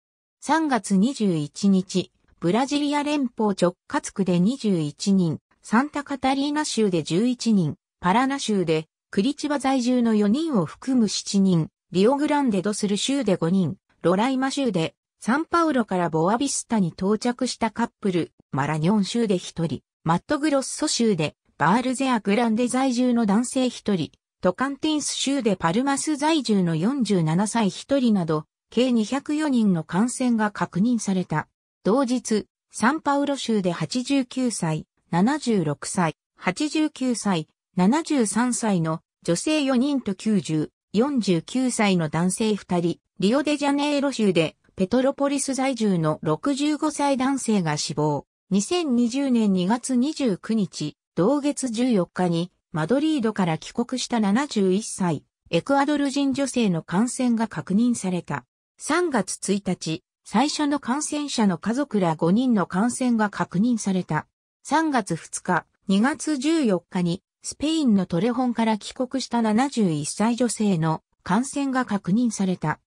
3月21日、ブラジリア連邦直轄区で21人、サンタカタリーナ州で11人、パラナ州でクリチバ在住の4人を含む7人、リオグランデドスル州で5人、ロライマ州でサンパウロからボアビスタに到着したカップル、マラニョン州で1人、マットグロッソ州でバールゼアグランデ在住の男性1人、トカンティンス州でパルマス在住の47歳1人など、計204人の感染が確認された。同日、サンパウロ州で89歳、76歳、89歳、73歳の女性4人と90、49歳の男性2人、リオデジャネイロ州でペトロポリス在住の65歳男性が死亡。2020年2月29日、同月14日にマドリードから帰国した71歳、エクアドル人女性の感染が確認された。3月1日、最初の感染者の家族ら5人の感染が確認された。3月2日、2月14日に、スペインのトレホンから帰国した71歳女性の感染が確認された。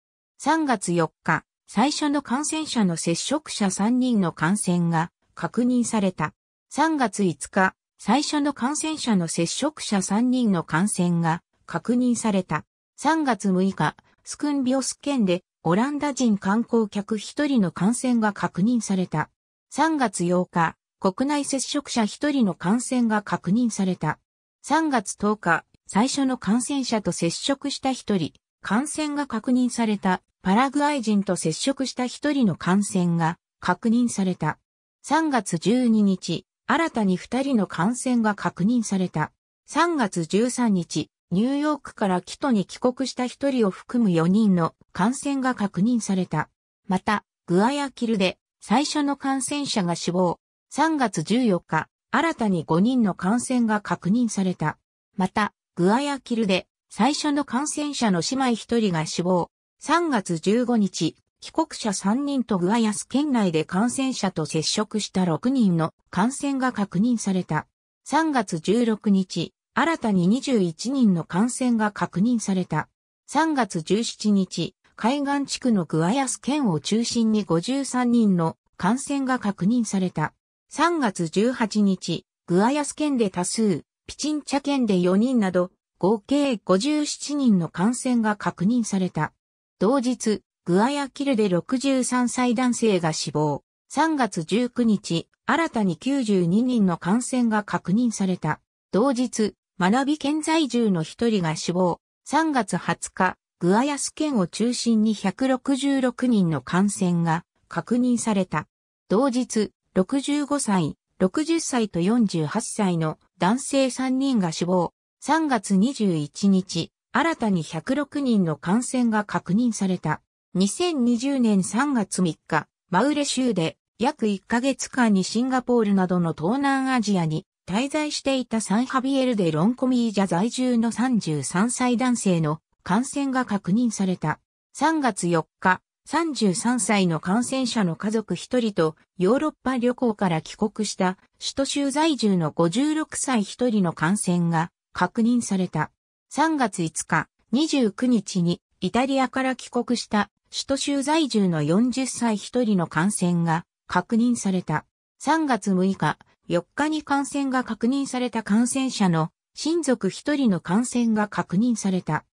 3月4日、最初の感染者の接触者3人の感染が確認された。3月5日、最初の感染者の接触者3人の感染が確認された。3月6日、スクンビオス県でオランダ人観光客1人の感染が確認された。3月8日、国内接触者1人の感染が確認された。3月10日、最初の感染者と接触した1人、感染が確認されたパラグアイ人と接触した1人の感染が確認された。3月12日、新たに2人の感染が確認された。3月13日、ニューヨークからキトに帰国した1人を含む4人の感染が確認された。また、グアヤキルで最初の感染者が死亡。3月14日、新たに5人の感染が確認された。また、グアヤキルで最初の感染者の姉妹1人が死亡。3月15日、帰国者3人とグアヤス県内で感染者と接触した6人の感染が確認された。3月16日、新たに21人の感染が確認された。3月17日、海岸地区のグアヤス県を中心に53人の感染が確認された。3月18日、グアヤス県で多数、ピチンチャ県で4人など、合計57人の感染が確認された。同日、グアヤキルで63歳男性が死亡。3月19日、新たに92人の感染が確認された。同日、学び県在住の1人が死亡。3月20日、グアヤス県を中心に166人の感染が確認された。同日、65歳、60歳と48歳の男性3人が死亡。3月21日、新たに106人の感染が確認された。2020年3月3日、マウレ州で約1ヶ月間にシンガポールなどの東南アジアに滞在していたサンハビエルでロンコミージャ在住の33歳男性の感染が確認された。3月4日、33歳の感染者の家族1人とヨーロッパ旅行から帰国した首都州在住の56歳1人の感染が確認された。3月5日、29日にイタリアから帰国した首都州在住の40歳1人の感染が確認された。3月6日、4日に感染が確認された感染者の親族1人の感染が確認された。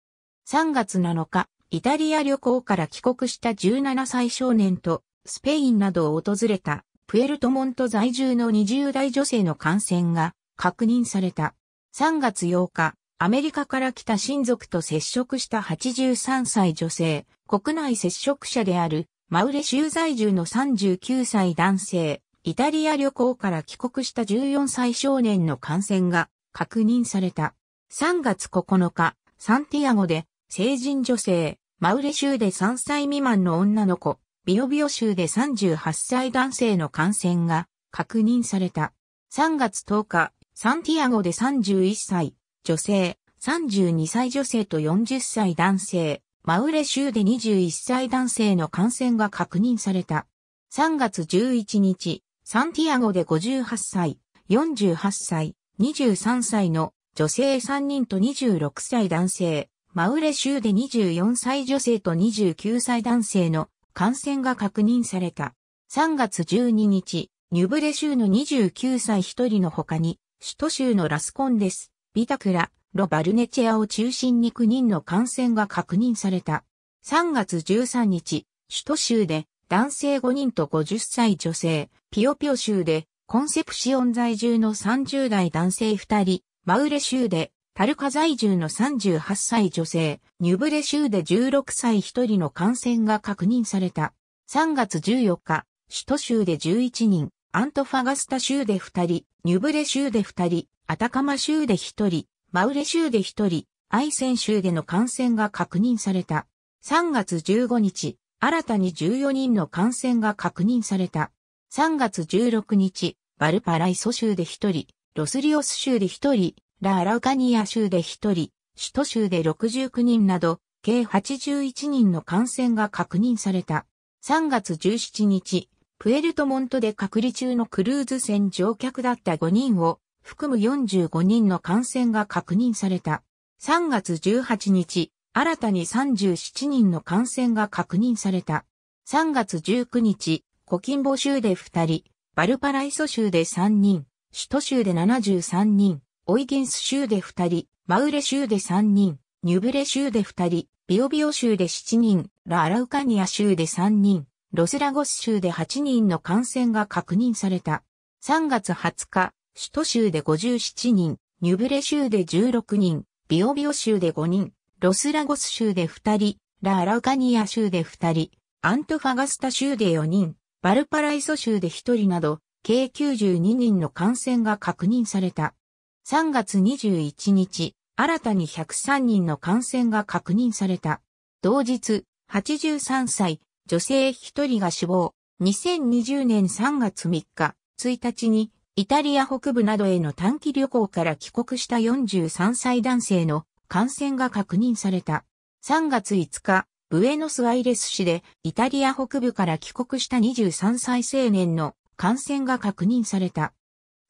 3月7日、イタリア旅行から帰国した17歳少年とスペインなどを訪れたプエルトモント在住の20代女性の感染が確認された。3月8日、アメリカから来た親族と接触した83歳女性、国内接触者であるマウレ州在住の39歳男性、イタリア旅行から帰国した14歳少年の感染が確認された。3月9日、サンティアゴで成人女性、マウレ州で3歳未満の女の子、ビオビオ州で38歳男性の感染が確認された。3月10日、サンティアゴで31歳、女性、32歳女性と40歳男性、マウレ州で21歳男性の感染が確認された。3月11日、サンティアゴで58歳、48歳、23歳の女性3人と26歳男性、マウレ州で24歳女性と29歳男性の感染が確認された。3月12日、ニュブレ州の29歳1人の他に、首都州のラスコンです。ビタクラ、ロバルネチェアを中心に9人の感染が確認された。3月13日、首都州で男性5人と50歳女性、ピオピオ州でコンセプシオン在住の30代男性2人、マウレ州でタルカ在住の38歳女性、ニュブレ州で16歳1人の感染が確認された。3月14日、首都州で11人、アントファガスタ州で2人、ニュブレ州で2人、アタカマ州で一人、マウレ州で一人、アイセン州での感染が確認された。3月15日、新たに14人の感染が確認された。3月16日、バルパライソ州で一人、ロスリオス州で一人、ラ・アラウカニア州で一人、首都州で69人など、計81人の感染が確認された。3月17日、プエルトモントで隔離中のクルーズ船乗客だった5人を含む45人の感染が確認された。3月18日、新たに37人の感染が確認された。3月19日、コキンボ州で2人、バルパライソ州で3人、首都州で73人、オイギンス州で2人、マウレ州で3人、ニュブレ州で2人、ビオビオ州で7人、ラ・アラウカニア州で3人、ロスラゴス州で8人の感染が確認された。3月20日、首都州で57人、ニュブレ州で16人、ビオビオ州で5人、ロスラゴス州で2人、ラ・アラカニア州で2人、アントファガスタ州で4人、バルパライソ州で1人など、計92人の感染が確認された。3月21日、新たに103人の感染が確認された。同日、83歳、女性1人が死亡。2020年3月3日、1日にイタリア北部などへの短期旅行から帰国した43歳男性の感染が確認された。3月5日、ブエノスアイレス市でイタリア北部から帰国した23歳青年の感染が確認された。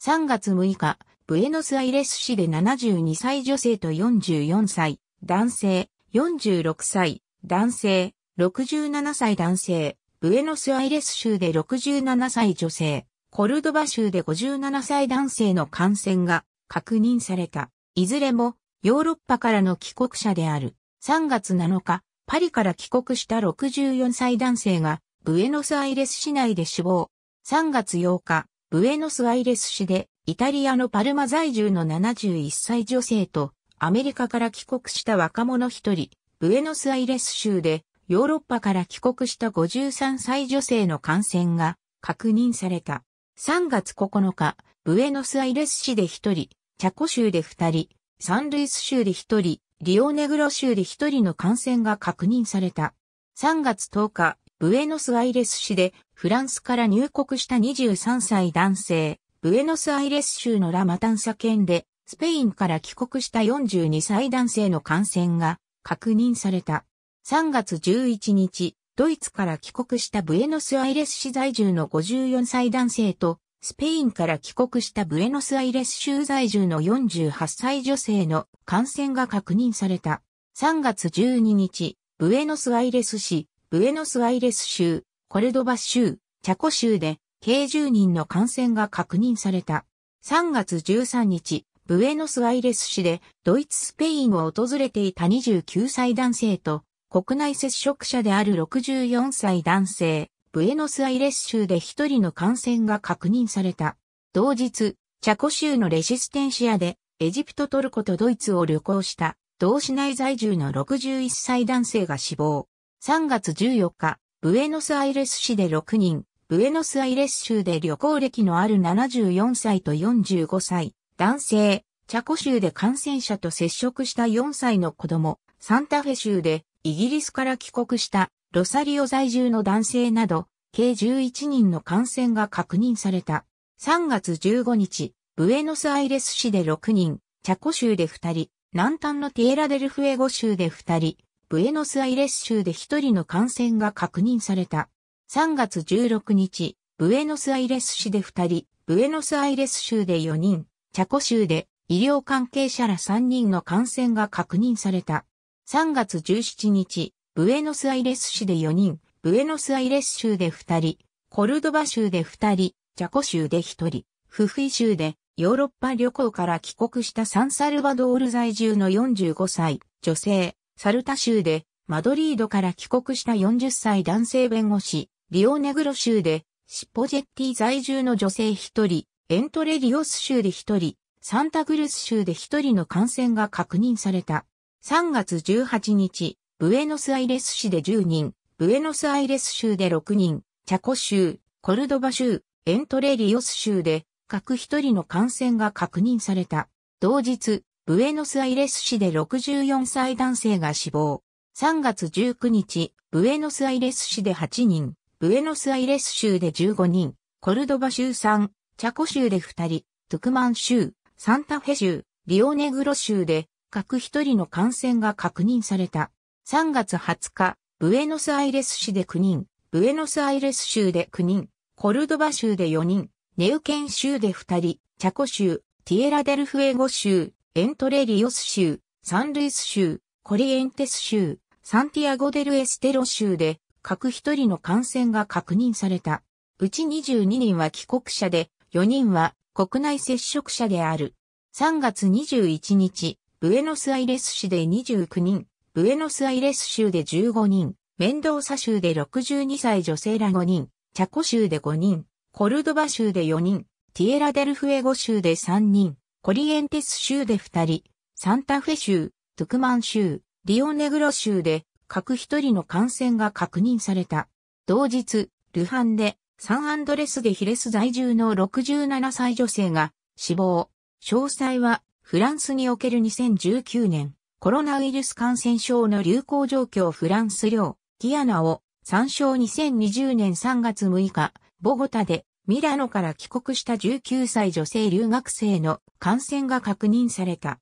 3月6日、ブエノスアイレス市で72歳女性と44歳、男性、46歳、男性、67歳男性、ブエノスアイレス州で67歳女性、コルドバ州で57歳男性の感染が確認された。いずれもヨーロッパからの帰国者である。3月7日、パリから帰国した64歳男性がブエノスアイレス市内で死亡。3月8日、ブエノスアイレス市でイタリアのパルマ在住の71歳女性とアメリカから帰国した若者一人、ブエノスアイレス州でヨーロッパから帰国した53歳女性の感染が確認された。3月9日、ブエノスアイレス市で1人、チャコ州で2人、サンルイス州で1人、リオネグロ州で1人の感染が確認された。3月10日、ブエノスアイレス市でフランスから入国した23歳男性、ブエノスアイレス州のラマタンサ県で、スペインから帰国した42歳男性の感染が確認された。3月11日、ドイツから帰国したブエノスアイレス市在住の54歳男性と、スペインから帰国したブエノスアイレス州在住の48歳女性の感染が確認された。3月12日、ブエノスアイレス市、ブエノスアイレス州、コルドバ州、チャコ州で計10人の感染が確認された。3月13日、ブエノスアイレス市でドイツスペインを訪れていた29歳男性と国内接触者である64歳男性、ブエノスアイレス州で一人の感染が確認された。同日、チャコ州のレシステンシアで、エジプトトルコとドイツを旅行した、同市内在住の61歳男性が死亡。3月14日、ブエノスアイレス市で6人、ブエノスアイレス州で旅行歴のある74歳と45歳、男性、チャコ州で感染者と接触した4歳の子供、サンタフェ州でイギリスから帰国したロサリオ在住の男性など、計11人の感染が確認された。3月15日、ブエノスアイレス市で6人、チャコ州で2人、南端のティエラデルフエゴ州で2人、ブエノスアイレス州で1人の感染が確認された。3月16日、ブエノスアイレス市で2人、ブエノスアイレス州で4人、チャコ州で医療関係者ら3人の感染が確認された。3月17日、ブエノスアイレス市で4人、ブエノスアイレス州で2人、コルドバ州で2人、ジャコ州で1人、フフィ州でヨーロッパ旅行から帰国したサンサルバドール在住の45歳、女性、サルタ州でマドリードから帰国した40歳男性弁護士、リオネグロ州でシッポジェッティ在住の女性1人、エントレリオス州で1人、サンタグルス州で1人の感染が確認された。3月18日、ブエノスアイレス市で10人、ブエノスアイレス州で6人、チャコ州、コルドバ州、エントレリオス州で各1人の感染が確認された。同日、ブエノスアイレス市で64歳男性が死亡。3月19日、ブエノスアイレス市で8人、ブエノスアイレス州で15人、コルドバ州3、チャコ州で2人、トゥクマン州、サンタフェ州、リオネグロ州で各一人の感染が確認された。3月20日、ブエノスアイレス市で9人、ブエノスアイレス州で9人、コルドバ州で4人、ネウケン州で2人、チャコ州、ティエラデルフエゴ州、エントレリオス州、サンルイス州、コリエンテス州、サンティアゴデルエステロ州で各一人の感染が確認された。うち22人は帰国者で、4人は国内接触者である。3月21日、ブエノスアイレス市で29人、ブエノスアイレス州で15人、メンドーサ州で62歳女性ら5人、チャコ州で5人、コルドバ州で4人、ティエラデルフエゴ州で3人、コリエンテス州で2人、サンタフェ州、トゥクマン州、リオネグロ州で各1人の感染が確認された。同日、ルハンでサンアンドレスでヒレス在住の67歳女性が死亡。詳細はフランスにおける2019年、コロナウイルス感染症の流行状況フランス領、ギアナを参照2020年3月6日、ボゴタでミラノから帰国した19歳女性留学生の感染が確認された。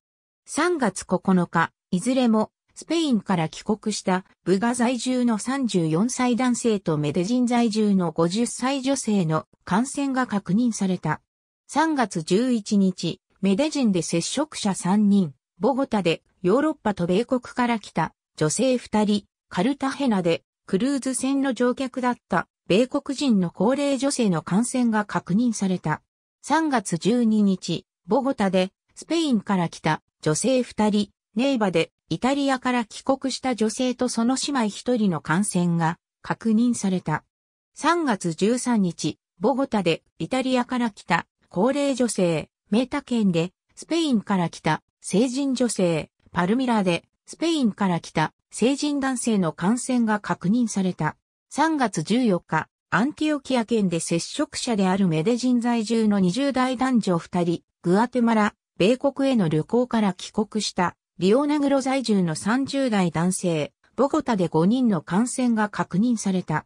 3月9日、いずれもスペインから帰国したブガ在住の34歳男性とメデジン在住の50歳女性の感染が確認された。3月11日、メデジンで接触者3人、ボゴタでヨーロッパと米国から来た女性2人、カルタヘナでクルーズ船の乗客だった米国人の高齢女性の感染が確認された。3月12日、ボゴタでスペインから来た女性2人、ネイバでイタリアから帰国した女性とその姉妹1人の感染が確認された。3月13日、ボゴタでイタリアから来た高齢女性、メータ県で、スペインから来た成人女性、パルミラで、スペインから来た成人男性の感染が確認された。3月14日、アンティオキア県で接触者であるメデジン在住の20代男女2人、グアテマラ、米国への旅行から帰国した、リオネグロ在住の30代男性、ボゴタで5人の感染が確認された。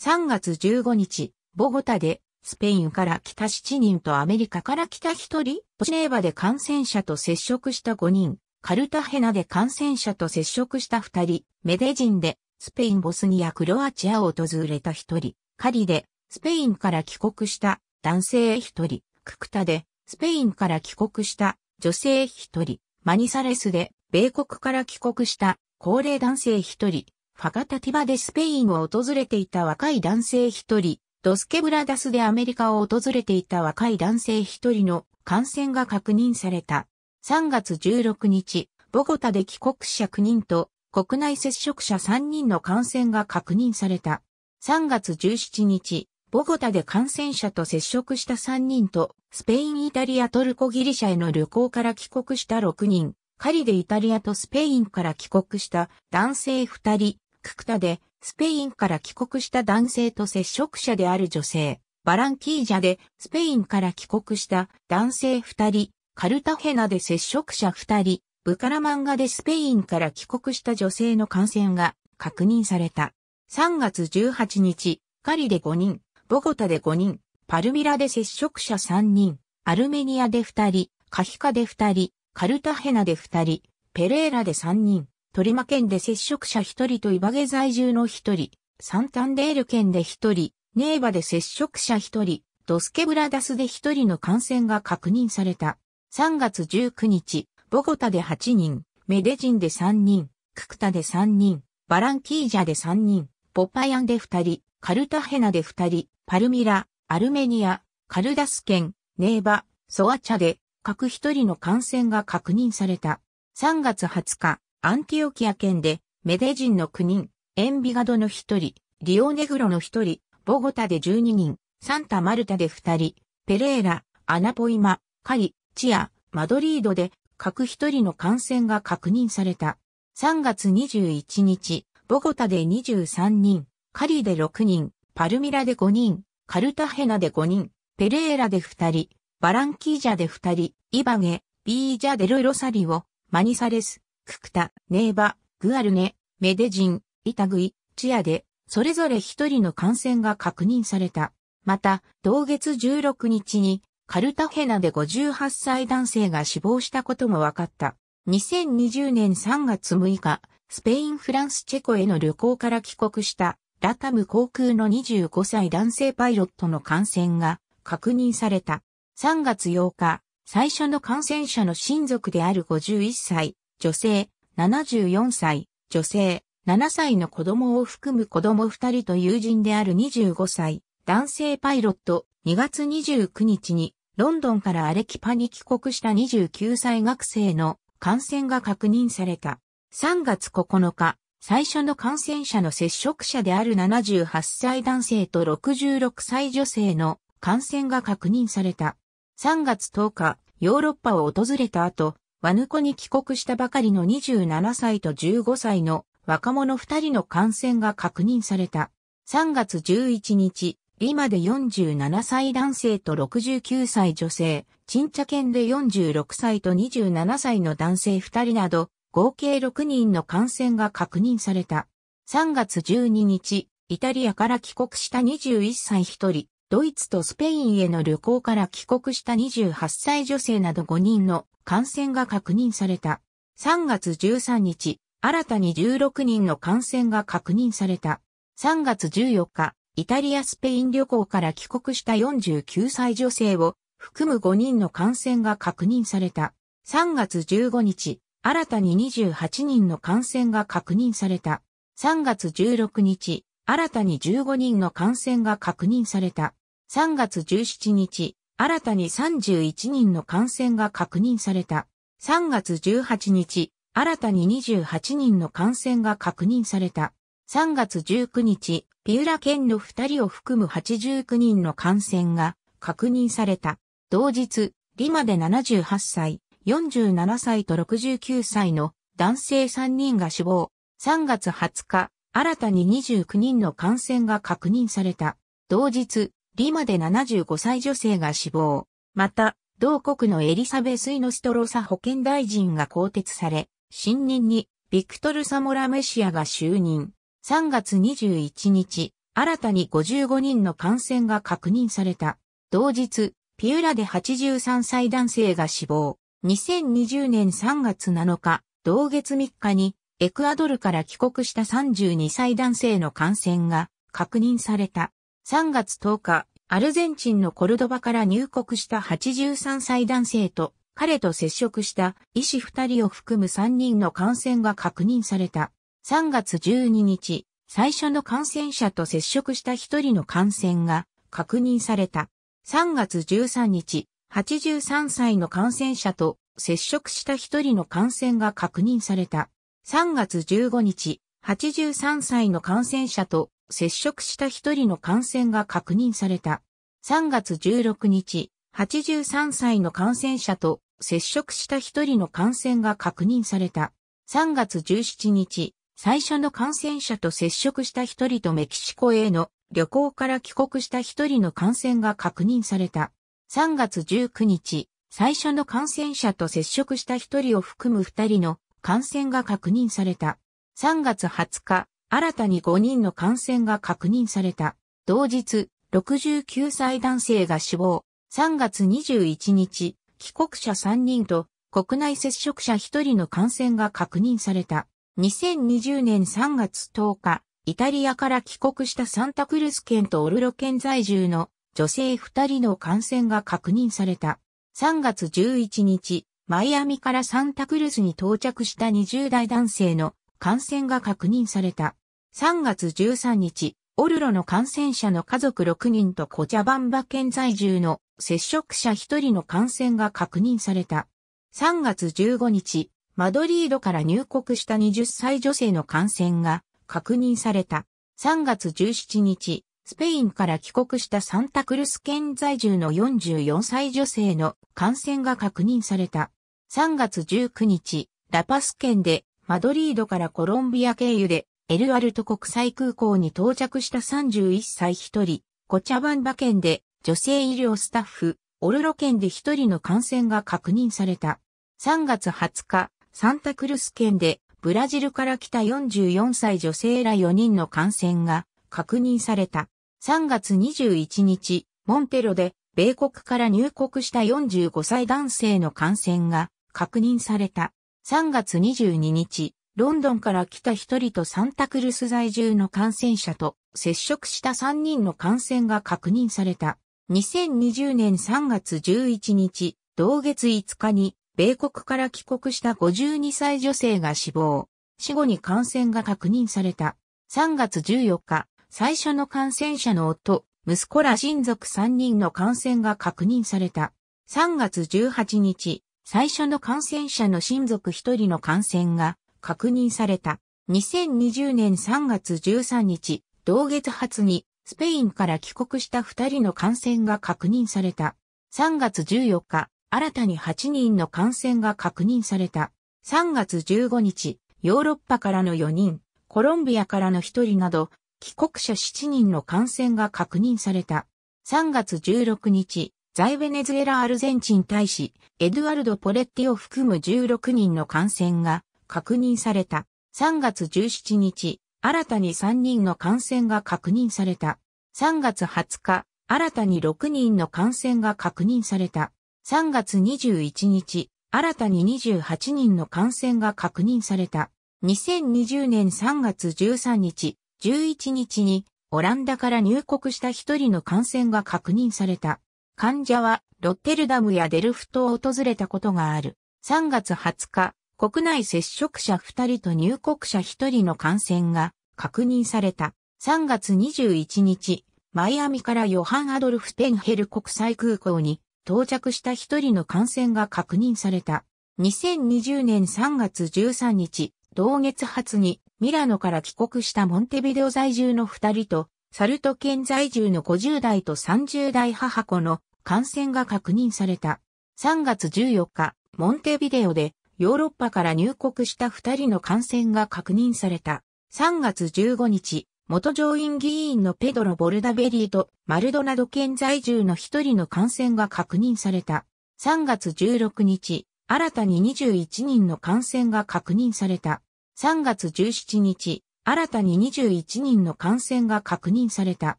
3月15日、ボゴタでスペインから来た7人とアメリカから来た1人、シネーバで感染者と接触した5人、カルタヘナで感染者と接触した2人、メデジンでスペイン、ボスニア、クロアチアを訪れた1人、カリでスペインから帰国した男性1人、ククタでスペインから帰国した女性1人、マニサレスで米国から帰国した高齢男性1人、ファカタティバでスペインを訪れていた若い男性1人、ドスケブラダスでアメリカを訪れていた若い男性一人の感染が確認された。3月16日、ボゴタで帰国者9人と国内接触者3人の感染が確認された。3月17日、ボゴタで感染者と接触した3人と、スペイン、イタリア、トルコ、ギリシャへの旅行から帰国した6人、カリでイタリアとスペインから帰国した男性2人、ククタでスペインから帰国した男性と接触者である女性、バランキージャでスペインから帰国した男性2人、カルタヘナで接触者2人、ブカラマンガでスペインから帰国した女性の感染が確認された。3月18日、カリで5人、ボゴタで5人、パルミラで接触者3人、アルメニアで2人、カヒカで2人、カルタヘナで2人、ペレーラで3人、リ間県で接触者一人と茨ゲ在住の一人、サンタンデール県で一人、ネーバで接触者一人、ドスケブラダスで一人の感染が確認された。3月19日、ボゴタで8人、メデジンで3人、ククタで3人、バランキージャで3人、ポパヤンで2人、カルタヘナで2人、パルミラ、アルメニア、カルダス県、ネーバ、ソアチャで各1人の感染が確認された。3月20日、アンティオキア県で、メデジンの9人、エンビガドの1人、リオネグロの1人、ボゴタで12人、サンタマルタで2人、ペレーラ、アナポイマ、カリ、チア、マドリードで各1人の感染が確認された。3月21日、ボゴタで23人、カリで6人、パルミラで5人、カルタヘナで5人、ペレーラで2人、バランキージャで2人、イバゲ、ビージャデルロサリオ、マニサレス、ククタ、ネーバ、グアルネ、メデジン、イタグイ、チアで、それぞれ一人の感染が確認された。また、同月16日に、カルタヘナで58歳男性が死亡したことも分かった。2020年3月6日、スペイン・フランス・チェコへの旅行から帰国したラタム航空の25歳男性パイロットの感染が確認された。3月8日、最初の感染者の親族である51歳、女性、74歳、女性、7歳の子供を含む子供2人と友人である25歳、男性パイロット、2月29日に、ロンドンからアレキパに帰国した29歳学生の感染が確認された。3月9日、最初の感染者の接触者である78歳男性と66歳女性の感染が確認された。3月10日、ヨーロッパを訪れた後、ワヌコに帰国したばかりの27歳と15歳の若者2人の感染が確認された。3月11日、リマで47歳男性と69歳女性、チンチャ県で46歳と27歳の男性2人など、合計6人の感染が確認された。3月12日、イタリアから帰国した21歳1人、ドイツとスペインへの旅行から帰国した28歳女性など5人の感染が確認された。3月13日、新たに16人の感染が確認された。3月14日、イタリア・スペイン旅行から帰国した49歳女性を含む5人の感染が確認された。3月15日、新たに28人の感染が確認された。3月16日、新たに15人の感染が確認された。3月17日、新たに31人の感染が確認された。3月18日、新たに28人の感染が確認された。3月19日、ピューラ県の2人を含む89人の感染が確認された。同日、リマで78歳、47歳と69歳の男性3人が死亡。3月20日、新たに29人の感染が確認された。同日、リマで75歳女性が死亡。また、同国のエリサベス・イノストロサ保健大臣が更迭され、新任にビクトル・サモラ・メシアが就任。3月21日、新たに55人の感染が確認された。同日、ピューラで83歳男性が死亡。2020年3月7日、同月3日に、エクアドルから帰国した32歳男性の感染が確認された。3月10日、アルゼンチンのコルドバから入国した83歳男性と、彼と接触した医師2人を含む3人の感染が確認された。3月12日、最初の感染者と接触した1人の感染が確認された。3月13日、83歳の感染者と接触した1人の感染が確認された。3月15日、83歳の感染者と接触した一人の感染が確認された。3月16日、83歳の感染者と接触した一人の感染が確認された。3月17日、最初の感染者と接触した一人とメキシコへの旅行から帰国した一人の感染が確認された。3月19日、最初の感染者と接触した一人を含む二人の感染が確認された。3月20日、新たに5人の感染が確認された。同日、69歳男性が死亡。3月21日、帰国者3人と国内接触者1人の感染が確認された。2020年3月10日、イタリアから帰国したサンタクルス県とオルロ県在住の女性2人の感染が確認された。3月11日、マイアミからサンタクルスに到着した20代男性の感染が確認された。3月13日、オルロの感染者の家族6人とコチャバンバ県在住の接触者1人の感染が確認された。3月15日、マドリードから入国した20歳女性の感染が確認された。3月17日、スペインから帰国したサンタクルス県在住の44歳女性の感染が確認された。3月19日、ラパス県でマドリードからコロンビア経由でエルアルト国際空港に到着した31歳一人、コチャバンバ県で女性医療スタッフ、オルロ県で一人の感染が確認された。3月20日、サンタクルス県でブラジルから来た44歳女性ら4人の感染が確認された。3月21日、モンテロで米国から入国した45歳男性の感染が確認された。3月22日、ロンドンから来た一人とサンタクルス在住の感染者と接触した三人の感染が確認された。2020年3月11日、同月5日に、米国から帰国した52歳女性が死亡。死後に感染が確認された。3月14日、最初の感染者の夫、息子ら親族3人の感染が確認された。3月18日、最初の感染者の親族1人の感染が確認された。2020年3月13日、同月初に、スペインから帰国した2人の感染が確認された。3月14日、新たに8人の感染が確認された。3月15日、ヨーロッパからの4人、コロンビアからの1人など、帰国者7人の感染が確認された。3月16日、在ベネズエラアルゼンチン大使、エドゥアルド・ポレッティを含む16人の感染が確認された。3月17日、新たに3人の感染が確認された。3月20日、新たに6人の感染が確認された。3月21日、新たに28人の感染が確認された。2020年3月13日、11日にオランダから入国した一人の感染が確認された。患者はロッテルダムやデルフトを訪れたことがある。3月20日、国内接触者2人と入国者1人の感染が確認された。3月21日、マイアミからヨハン・アドルフ・ペンヘル国際空港に到着した1人の感染が確認された。2020年3月13日、同月初にミラノから帰国したモンテビデオ在住の2人と、サルト県在住の50代と30代母子の感染が確認された。3月14日、モンテビデオでヨーロッパから入国した2人の感染が確認された。3月15日、元上院議員のペドロ・ボルダベリーとマルドナド県在住の1人の感染が確認された。3月16日、新たに21人の感染が確認された。3月17日、新たに21人の感染が確認された。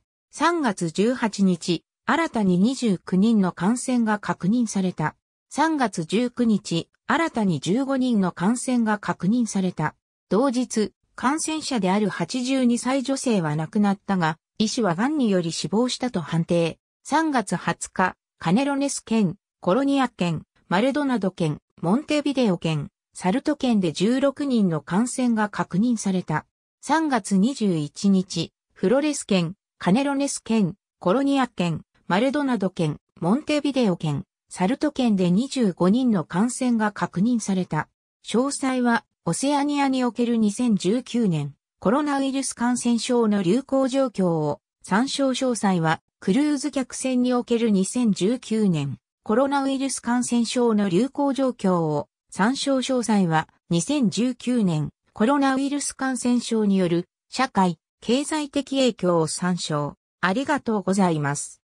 3月18日、新たに29人の感染が確認された。3月19日、新たに15人の感染が確認された。同日、感染者である82歳女性は亡くなったが、医師は癌により死亡したと判定。3月20日、カネロネス県、コロニア県、マルドナド県、モンテビデオ県、サルト県で16人の感染が確認された。3月21日、フロレス県、カネロネス県、コロニア県、マルドナド県、モンテビデオ県、サルト県で25人の感染が確認された。詳細は、オセアニアにおける2019年、コロナウイルス感染症の流行状況を、参照詳細は、クルーズ客船における2019年、コロナウイルス感染症の流行状況を、参照詳細は、2019年、コロナウイルス感染症による、社会、経済的影響を参照。ありがとうございます。